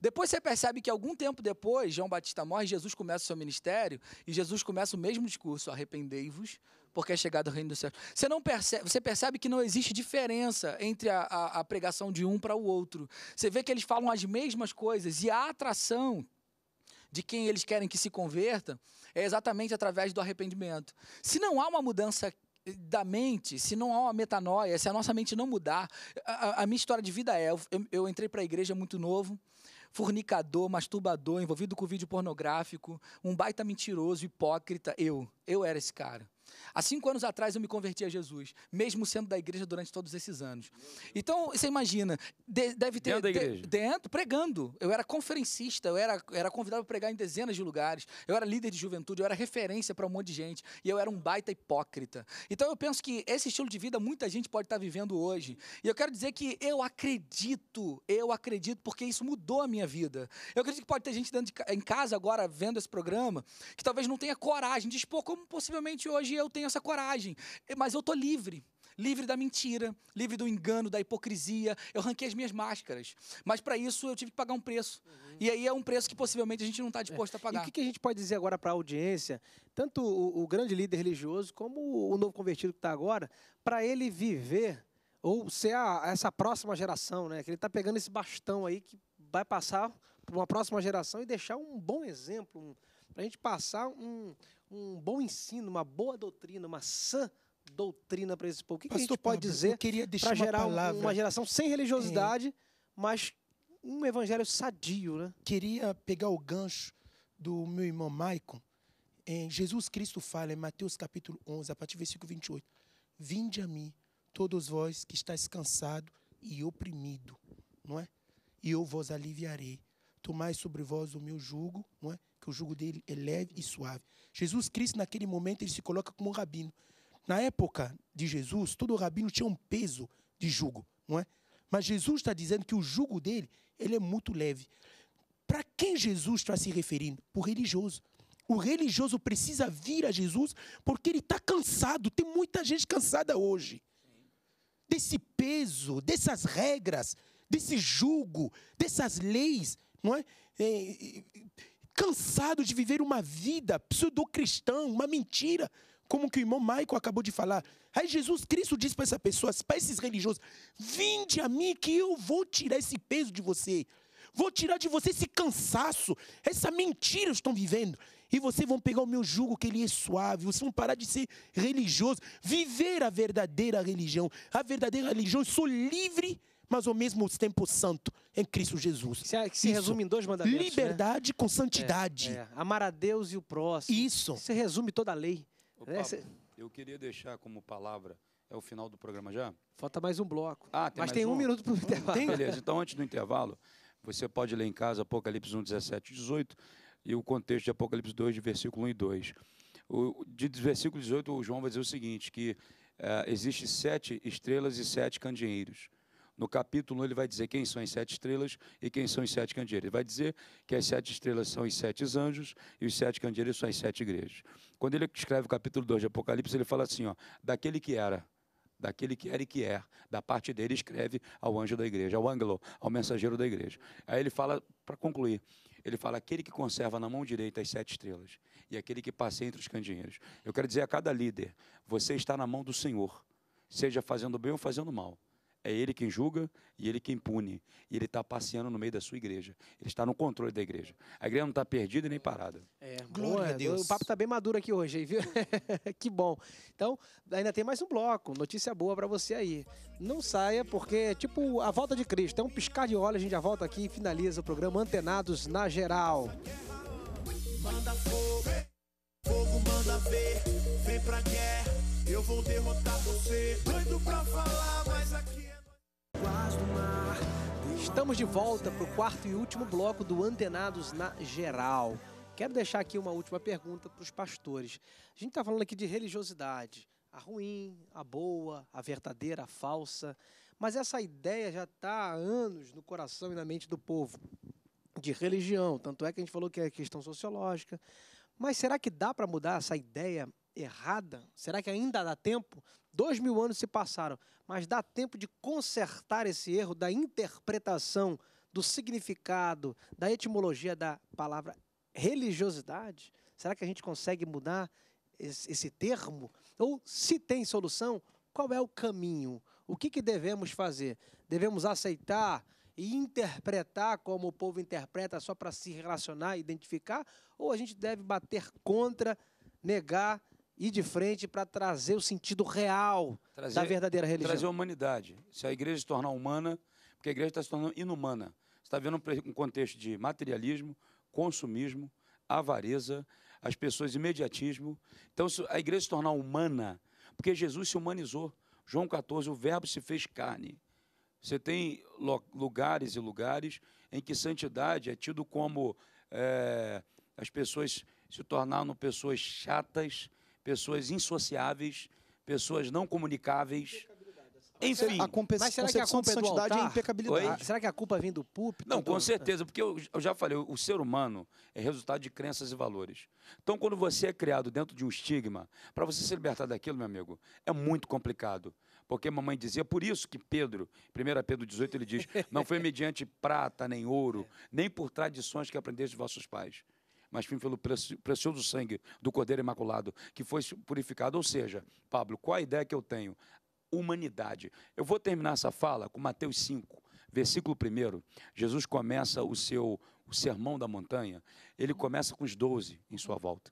Depois você percebe que algum tempo depois, João Batista morre, Jesus começa o seu ministério e Jesus começa o mesmo discurso: arrependei-vos, porque é chegado o reino do céu. Você não percebe, você percebe que não existe diferença entre a, a, a pregação de um para o outro. Você vê que eles falam as mesmas coisas e a atração de quem eles querem que se converta é exatamente através do arrependimento. Se não há uma mudança eh, da mente, se não há uma metanoia, se a nossa mente não mudar, a, a minha história de vida é: eu, eu entrei para a igreja muito novo, fornicador, masturbador, envolvido com vídeo pornográfico, um baita mentiroso, hipócrita. Eu, eu era esse cara. Há cinco anos atrás eu me converti a Jesus, mesmo sendo da igreja durante todos esses anos. Então, você imagina, de, deve ter. Dentro da igreja? De, dentro, pregando. Eu era conferencista, eu era, era convidado para pregar em dezenas de lugares, eu era líder de juventude, eu era referência para um monte de gente, e eu era um baita hipócrita. Então, eu penso que esse estilo de vida muita gente pode estar tá vivendo hoje. E eu quero dizer que eu acredito, eu acredito, porque isso mudou a minha vida. Eu acredito que pode ter gente dentro de, em casa agora, vendo esse programa, que talvez não tenha coragem de expor como possivelmente hoje eu tenho essa coragem, mas eu tô livre. Livre da mentira, livre do engano, da hipocrisia. Eu ranquei as minhas máscaras. Mas para isso eu tive que pagar um preço. Uhum. E aí é um preço que possivelmente a gente não está disposto é. a pagar. E o que, que, a gente pode dizer agora para a audiência, tanto o, o grande líder religioso como o novo convertido que está agora, para ele viver ou ser a, essa próxima geração, né? Que ele está pegando esse bastão aí que vai passar para uma próxima geração e deixar um bom exemplo, um, para a gente passar um, um bom ensino, uma boa doutrina, uma sã doutrina para esse povo. O que, Pastor, que a gente pode dizer para gerar uma, uma, geração sem religiosidade, é. mas um evangelho sadio, né? Queria pegar o gancho do meu irmão Maicon. Em Jesus Cristo fala em Mateus capítulo 11, a partir do versículo 28. Vinde a mim, todos vós que estáis cansado e oprimido, não é? E eu vos aliviarei. Tomai sobre vós o meu jugo, não é? que o jugo dele é leve e suave. Jesus Cristo, naquele momento, ele se coloca como um rabino. Na época de Jesus, todo rabino tinha um peso de jugo, não é? Mas Jesus está dizendo que o jugo dele ele é muito leve. Para quem Jesus está se referindo? Para o religioso. O religioso precisa vir a Jesus porque ele está cansado. Tem muita gente cansada hoje. Desse peso, dessas regras, desse jugo, dessas leis, não é? é, é cansado de viver uma vida pseudo-cristã, uma mentira, como que o irmão Michael acabou de falar. Aí Jesus Cristo diz para essas pessoas, para esses religiosos: Vinde a mim que eu vou tirar esse peso de você. Vou tirar de você esse cansaço, essa mentira que estão vivendo. E vocês vão pegar o meu jugo, que ele é suave. Vocês vão parar de ser religioso, viver a verdadeira religião. A verdadeira religião, eu sou livre mas ao mesmo tempo santo em Cristo Jesus. Se, se resume em dois mandamentos. Né? Liberdade né? com santidade. É, é. Amar a Deus e o próximo. Isso. Você resume toda a lei. Ô, Pablo, é, Eu queria deixar como palavra. É o final do programa já? Falta mais um bloco. Ah, tem Mas tem um, um minuto para o então, intervalo. Tem? <laughs> Beleza, então antes do intervalo, você pode ler em casa Apocalipse 1, 17 e 18 e o contexto de Apocalipse 2, de versículo 1 e 2. O, de versículo 18, o João vai dizer o seguinte, que uh, existe sete estrelas e sete candeeiros. No capítulo 1, ele vai dizer quem são as sete estrelas e quem são os sete candeeiros. Ele vai dizer que as sete estrelas são os sete anjos e os sete candeeiros são as sete igrejas. Quando ele escreve o capítulo 2 de Apocalipse, ele fala assim: ó, daquele que era, daquele que era e que é, da parte dele, escreve ao anjo da igreja, ao ângulo, ao mensageiro da igreja. Aí ele fala, para concluir, ele fala: aquele que conserva na mão direita as sete estrelas e aquele que passa entre os candeeiros. Eu quero dizer a cada líder: você está na mão do Senhor, seja fazendo bem ou fazendo mal. É ele quem julga e ele quem pune. E ele está passeando no meio da sua igreja. Ele está no controle da igreja. A igreja não está perdida nem parada. É, Glória boa, a Deus. O papo está bem maduro aqui hoje, viu? <laughs> que bom. Então, ainda tem mais um bloco. Notícia boa para você aí. Não saia, porque é tipo a volta de Cristo. É um piscar de olhos. A gente já volta aqui e finaliza o programa Antenados na Geral. Manda fogo, é. fogo manda ver. Vem pra guerra, eu vou derrotar você. Estamos de volta para o quarto e último bloco do Antenados na Geral. Quero deixar aqui uma última pergunta para os pastores. A gente está falando aqui de religiosidade, a ruim, a boa, a verdadeira, a falsa. Mas essa ideia já está há anos no coração e na mente do povo, de religião. Tanto é que a gente falou que é questão sociológica. Mas será que dá para mudar essa ideia errada? Será que ainda dá tempo? Dois mil anos se passaram, mas dá tempo de consertar esse erro da interpretação, do significado, da etimologia da palavra religiosidade? Será que a gente consegue mudar esse, esse termo? Ou se tem solução, qual é o caminho? O que, que devemos fazer? Devemos aceitar e interpretar como o povo interpreta só para se relacionar, identificar? Ou a gente deve bater contra, negar ir de frente para trazer o sentido real trazer, da verdadeira religião. Trazer a humanidade. Se a igreja se tornar humana, porque a igreja está se tornando inumana. Você está vendo um contexto de materialismo, consumismo, avareza, as pessoas imediatismo. Então, a igreja se tornar humana, porque Jesus se humanizou. João 14, o verbo se fez carne. Você tem lugares e lugares em que santidade é tido como é, as pessoas se tornaram pessoas chatas, pessoas insociáveis, pessoas não comunicáveis. Enfim, a compe... mas a é, é impecabilidade. Oi? Será que a culpa vem do púlpito? Não, do... com certeza, porque eu, eu, já falei, o ser humano é resultado de crenças e valores. Então, quando você é criado dentro de um estigma, para você se libertar daquilo, meu amigo, é muito complicado. Porque a mamãe dizia, por isso que Pedro, 1 Pedro 18, ele diz: Não foi <laughs> mediante prata, nem ouro, nem por tradições que aprendeste de vossos pais mas pelo precioso sangue do Cordeiro Imaculado, que foi purificado. Ou seja, Pablo, qual a ideia que eu tenho? Humanidade. Eu vou terminar essa fala com Mateus 5, versículo 1. Jesus começa o seu o sermão da montanha, ele começa com os doze em sua volta.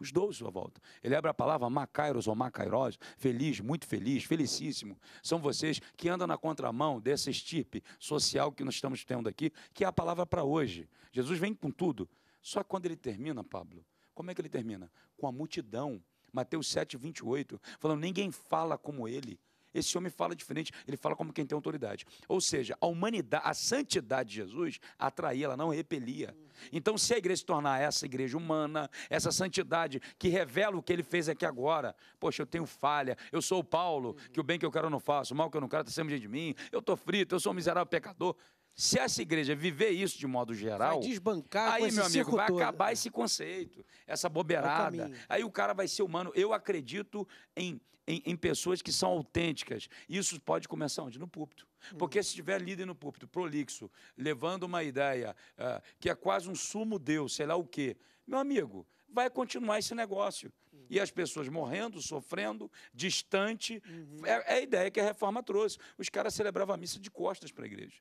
Os doze sua volta. Ele abre a palavra Macairos ou Macairos, feliz, muito feliz, felicíssimo. São vocês que andam na contramão dessa estirpe social que nós estamos tendo aqui, que é a palavra para hoje. Jesus vem com tudo. Só quando ele termina, Pablo, como é que ele termina? Com a multidão. Mateus 7, 28, falando: ninguém fala como ele. Esse homem fala diferente, ele fala como quem tem autoridade. Ou seja, a humanidade, a santidade de Jesus atraía, ela não repelia. Então, se a igreja se tornar essa igreja humana, essa santidade que revela o que ele fez aqui agora, poxa, eu tenho falha, eu sou o Paulo, que o bem que eu quero eu não faço, o mal que eu não quero está sempre diante de mim, eu estou frito, eu sou um miserável pecador. Se essa igreja viver isso de modo geral, vai desbancar aí, meu amigo, vai todo. acabar esse conceito, essa bobeirada. aí o cara vai ser humano. Eu acredito em, em, em, pessoas que são autênticas. Isso pode começar onde? No púlpito. Hum. Porque hum. se tiver líder no púlpito, prolixo, levando uma ideia uh, que é quase um sumo Deus, sei lá o quê, meu amigo, vai continuar esse negócio. Hum. E as pessoas morrendo, sofrendo, distante. Uhum. É, é, a ideia que a reforma trouxe. Os caras celebravam a missa de costas para a igreja.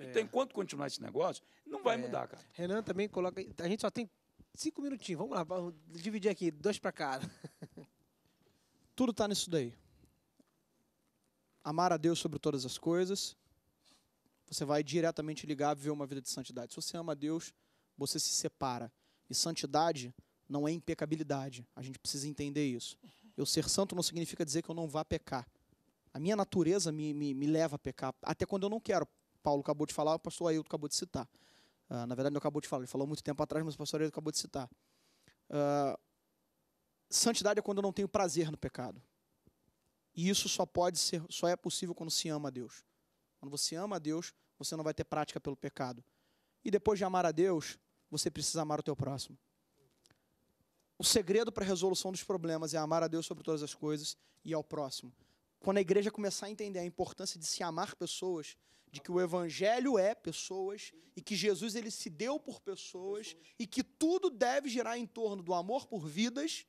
Então, é. enquanto continuar esse negócio, não vai é. mudar, cara. Renan também coloca. A gente só tem cinco minutinhos. Vamos lá, vamos dividir aqui, dois para cada. <laughs> Tudo está nisso daí. Amar a Deus sobre todas as coisas. Você vai diretamente ligar a viver uma vida de santidade. Se você ama a Deus, você se separa. E santidade não é impecabilidade. A gente precisa entender isso. Eu ser santo não significa dizer que eu não vá pecar. A minha natureza me, me, me leva a pecar, até quando eu não quero. Paulo acabou de falar, o pastor Ailton acabou de citar. Uh, na verdade, não acabou de falar, ele falou muito tempo atrás, mas o pastor Ailton acabou de citar. Uh, santidade é quando eu não tenho prazer no pecado. E isso só pode ser, só é possível quando se ama a Deus. Quando você ama a Deus, você não vai ter prática pelo pecado. E depois de amar a Deus, você precisa amar o teu próximo. O segredo para a resolução dos problemas é amar a Deus sobre todas as coisas e ao próximo. Quando a igreja começar a entender a importância de se amar pessoas, de que o evangelho é pessoas e que Jesus ele se deu por pessoas e que tudo deve girar em torno do amor por vidas,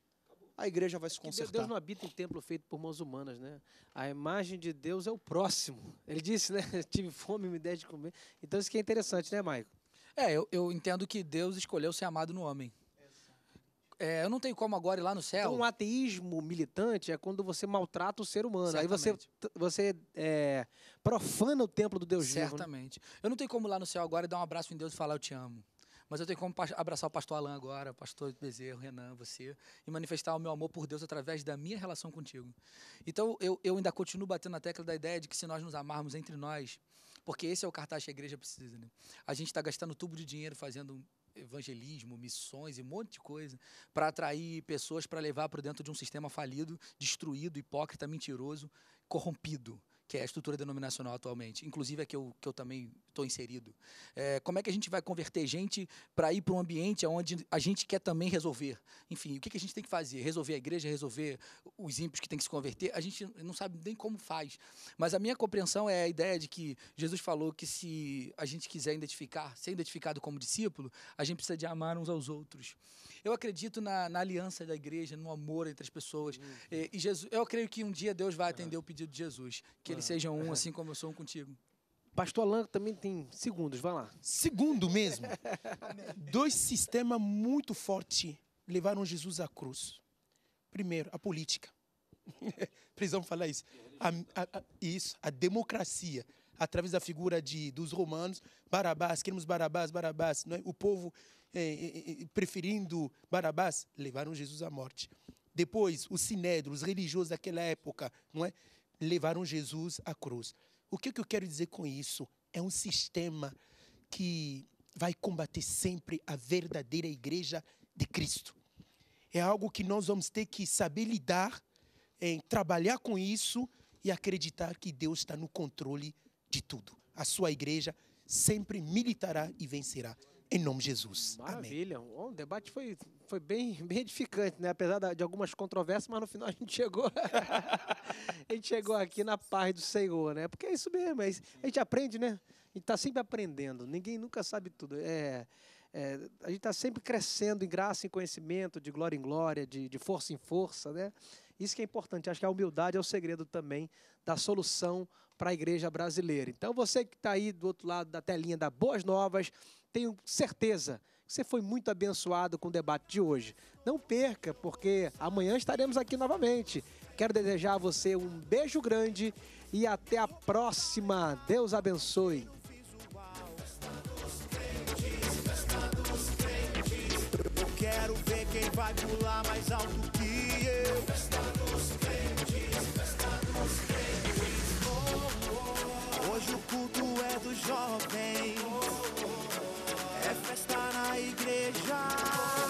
a igreja vai se consertar. Deus não habita em templo feito por mãos humanas, né? A imagem de Deus é o próximo. Ele disse, né? <laughs> Tive fome, me dei de comer. Então isso que é interessante, né, Maico? É, eu, eu entendo que Deus escolheu ser amado no homem. É, eu não tenho como agora ir lá no céu. Então, um ateísmo militante é quando você maltrata o ser humano. Certamente. Aí você, você é, profana o templo do Deus né? Certamente. vivo. Certamente. Né? Eu não tenho como ir lá no céu agora e dar um abraço em Deus e falar eu te amo. Mas eu tenho como abraçar o pastor Alain agora, o pastor Bezerro, Renan, você, e manifestar o meu amor por Deus através da minha relação contigo. Então, eu, eu ainda continuo batendo na tecla da ideia de que se nós nos amarmos entre nós, porque esse é o cartaz que a igreja precisa, né? A gente está gastando tubo de dinheiro fazendo evangelismo, missões e um monte de coisa para atrair pessoas para levar para dentro de um sistema falido, destruído, hipócrita, mentiroso, corrompido que é a estrutura denominacional atualmente, inclusive a que eu, que eu também estou inserido. É, como é que a gente vai converter gente para ir para um ambiente onde a gente quer também resolver? Enfim, o que, que a gente tem que fazer? Resolver a igreja, resolver os ímpios que têm que se converter? A gente não sabe nem como faz. Mas a minha compreensão é a ideia de que Jesus falou que se a gente quiser identificar, ser identificado como discípulo, a gente precisa de amar uns aos outros. Eu acredito na, na aliança da igreja, no amor entre as pessoas. Uhum. E, e, Jesus, eu creio que um dia Deus vai atender uhum. o pedido de Jesus, que eles uhum. sejam um, uhum. assim como eu sou um contigo. Pastor Alan também tem segundos, vai lá. Segundo mesmo. <laughs> Dois sistemas muito fortes levaram Jesus à cruz. Primeiro, a política. <laughs> Precisamos falar isso. A, a, a, isso, a democracia, através da figura de, dos romanos, Barabás, queremos Barabás, Barabás. Não é? O povo é, é, é, preferindo Barabás, levaram Jesus à morte. Depois, os sinédrios, os religiosos daquela época, não é? levaram Jesus à cruz. O que, que eu quero dizer com isso? É um sistema que vai combater sempre a verdadeira igreja de Cristo. É algo que nós vamos ter que saber lidar, em trabalhar com isso e acreditar que Deus está no controle de tudo. A sua igreja sempre militará e vencerá. Em nome de Jesus. Maravilha. Amém. Bom, o debate foi, foi bem, <laughs> bem edificante, né? Apesar de algumas controvérsias, mas no final a gente chegou. <laughs> a gente chegou aqui na paz do Senhor, né? Porque é isso mesmo. É isso. A gente aprende, né? A gente está sempre aprendendo. Ninguém nunca sabe tudo. É. É, a gente está sempre crescendo em graça, em conhecimento, de glória em glória, de, de, força em força, né? Isso que é importante. Acho que a humildade é o segredo também da solução para a igreja brasileira. Então, você que está aí do outro lado da telinha da Boas Novas, tenho certeza que você foi muito abençoado com o debate de hoje. Não perca, porque amanhã estaremos aqui novamente. Quero desejar a você um beijo grande e até a próxima. Deus abençoe. quero ver quem vai pular mais alto que eu. Festa dos crentes, festa dos crentes. Oh, oh. Hoje o culto é do jovem na igreja.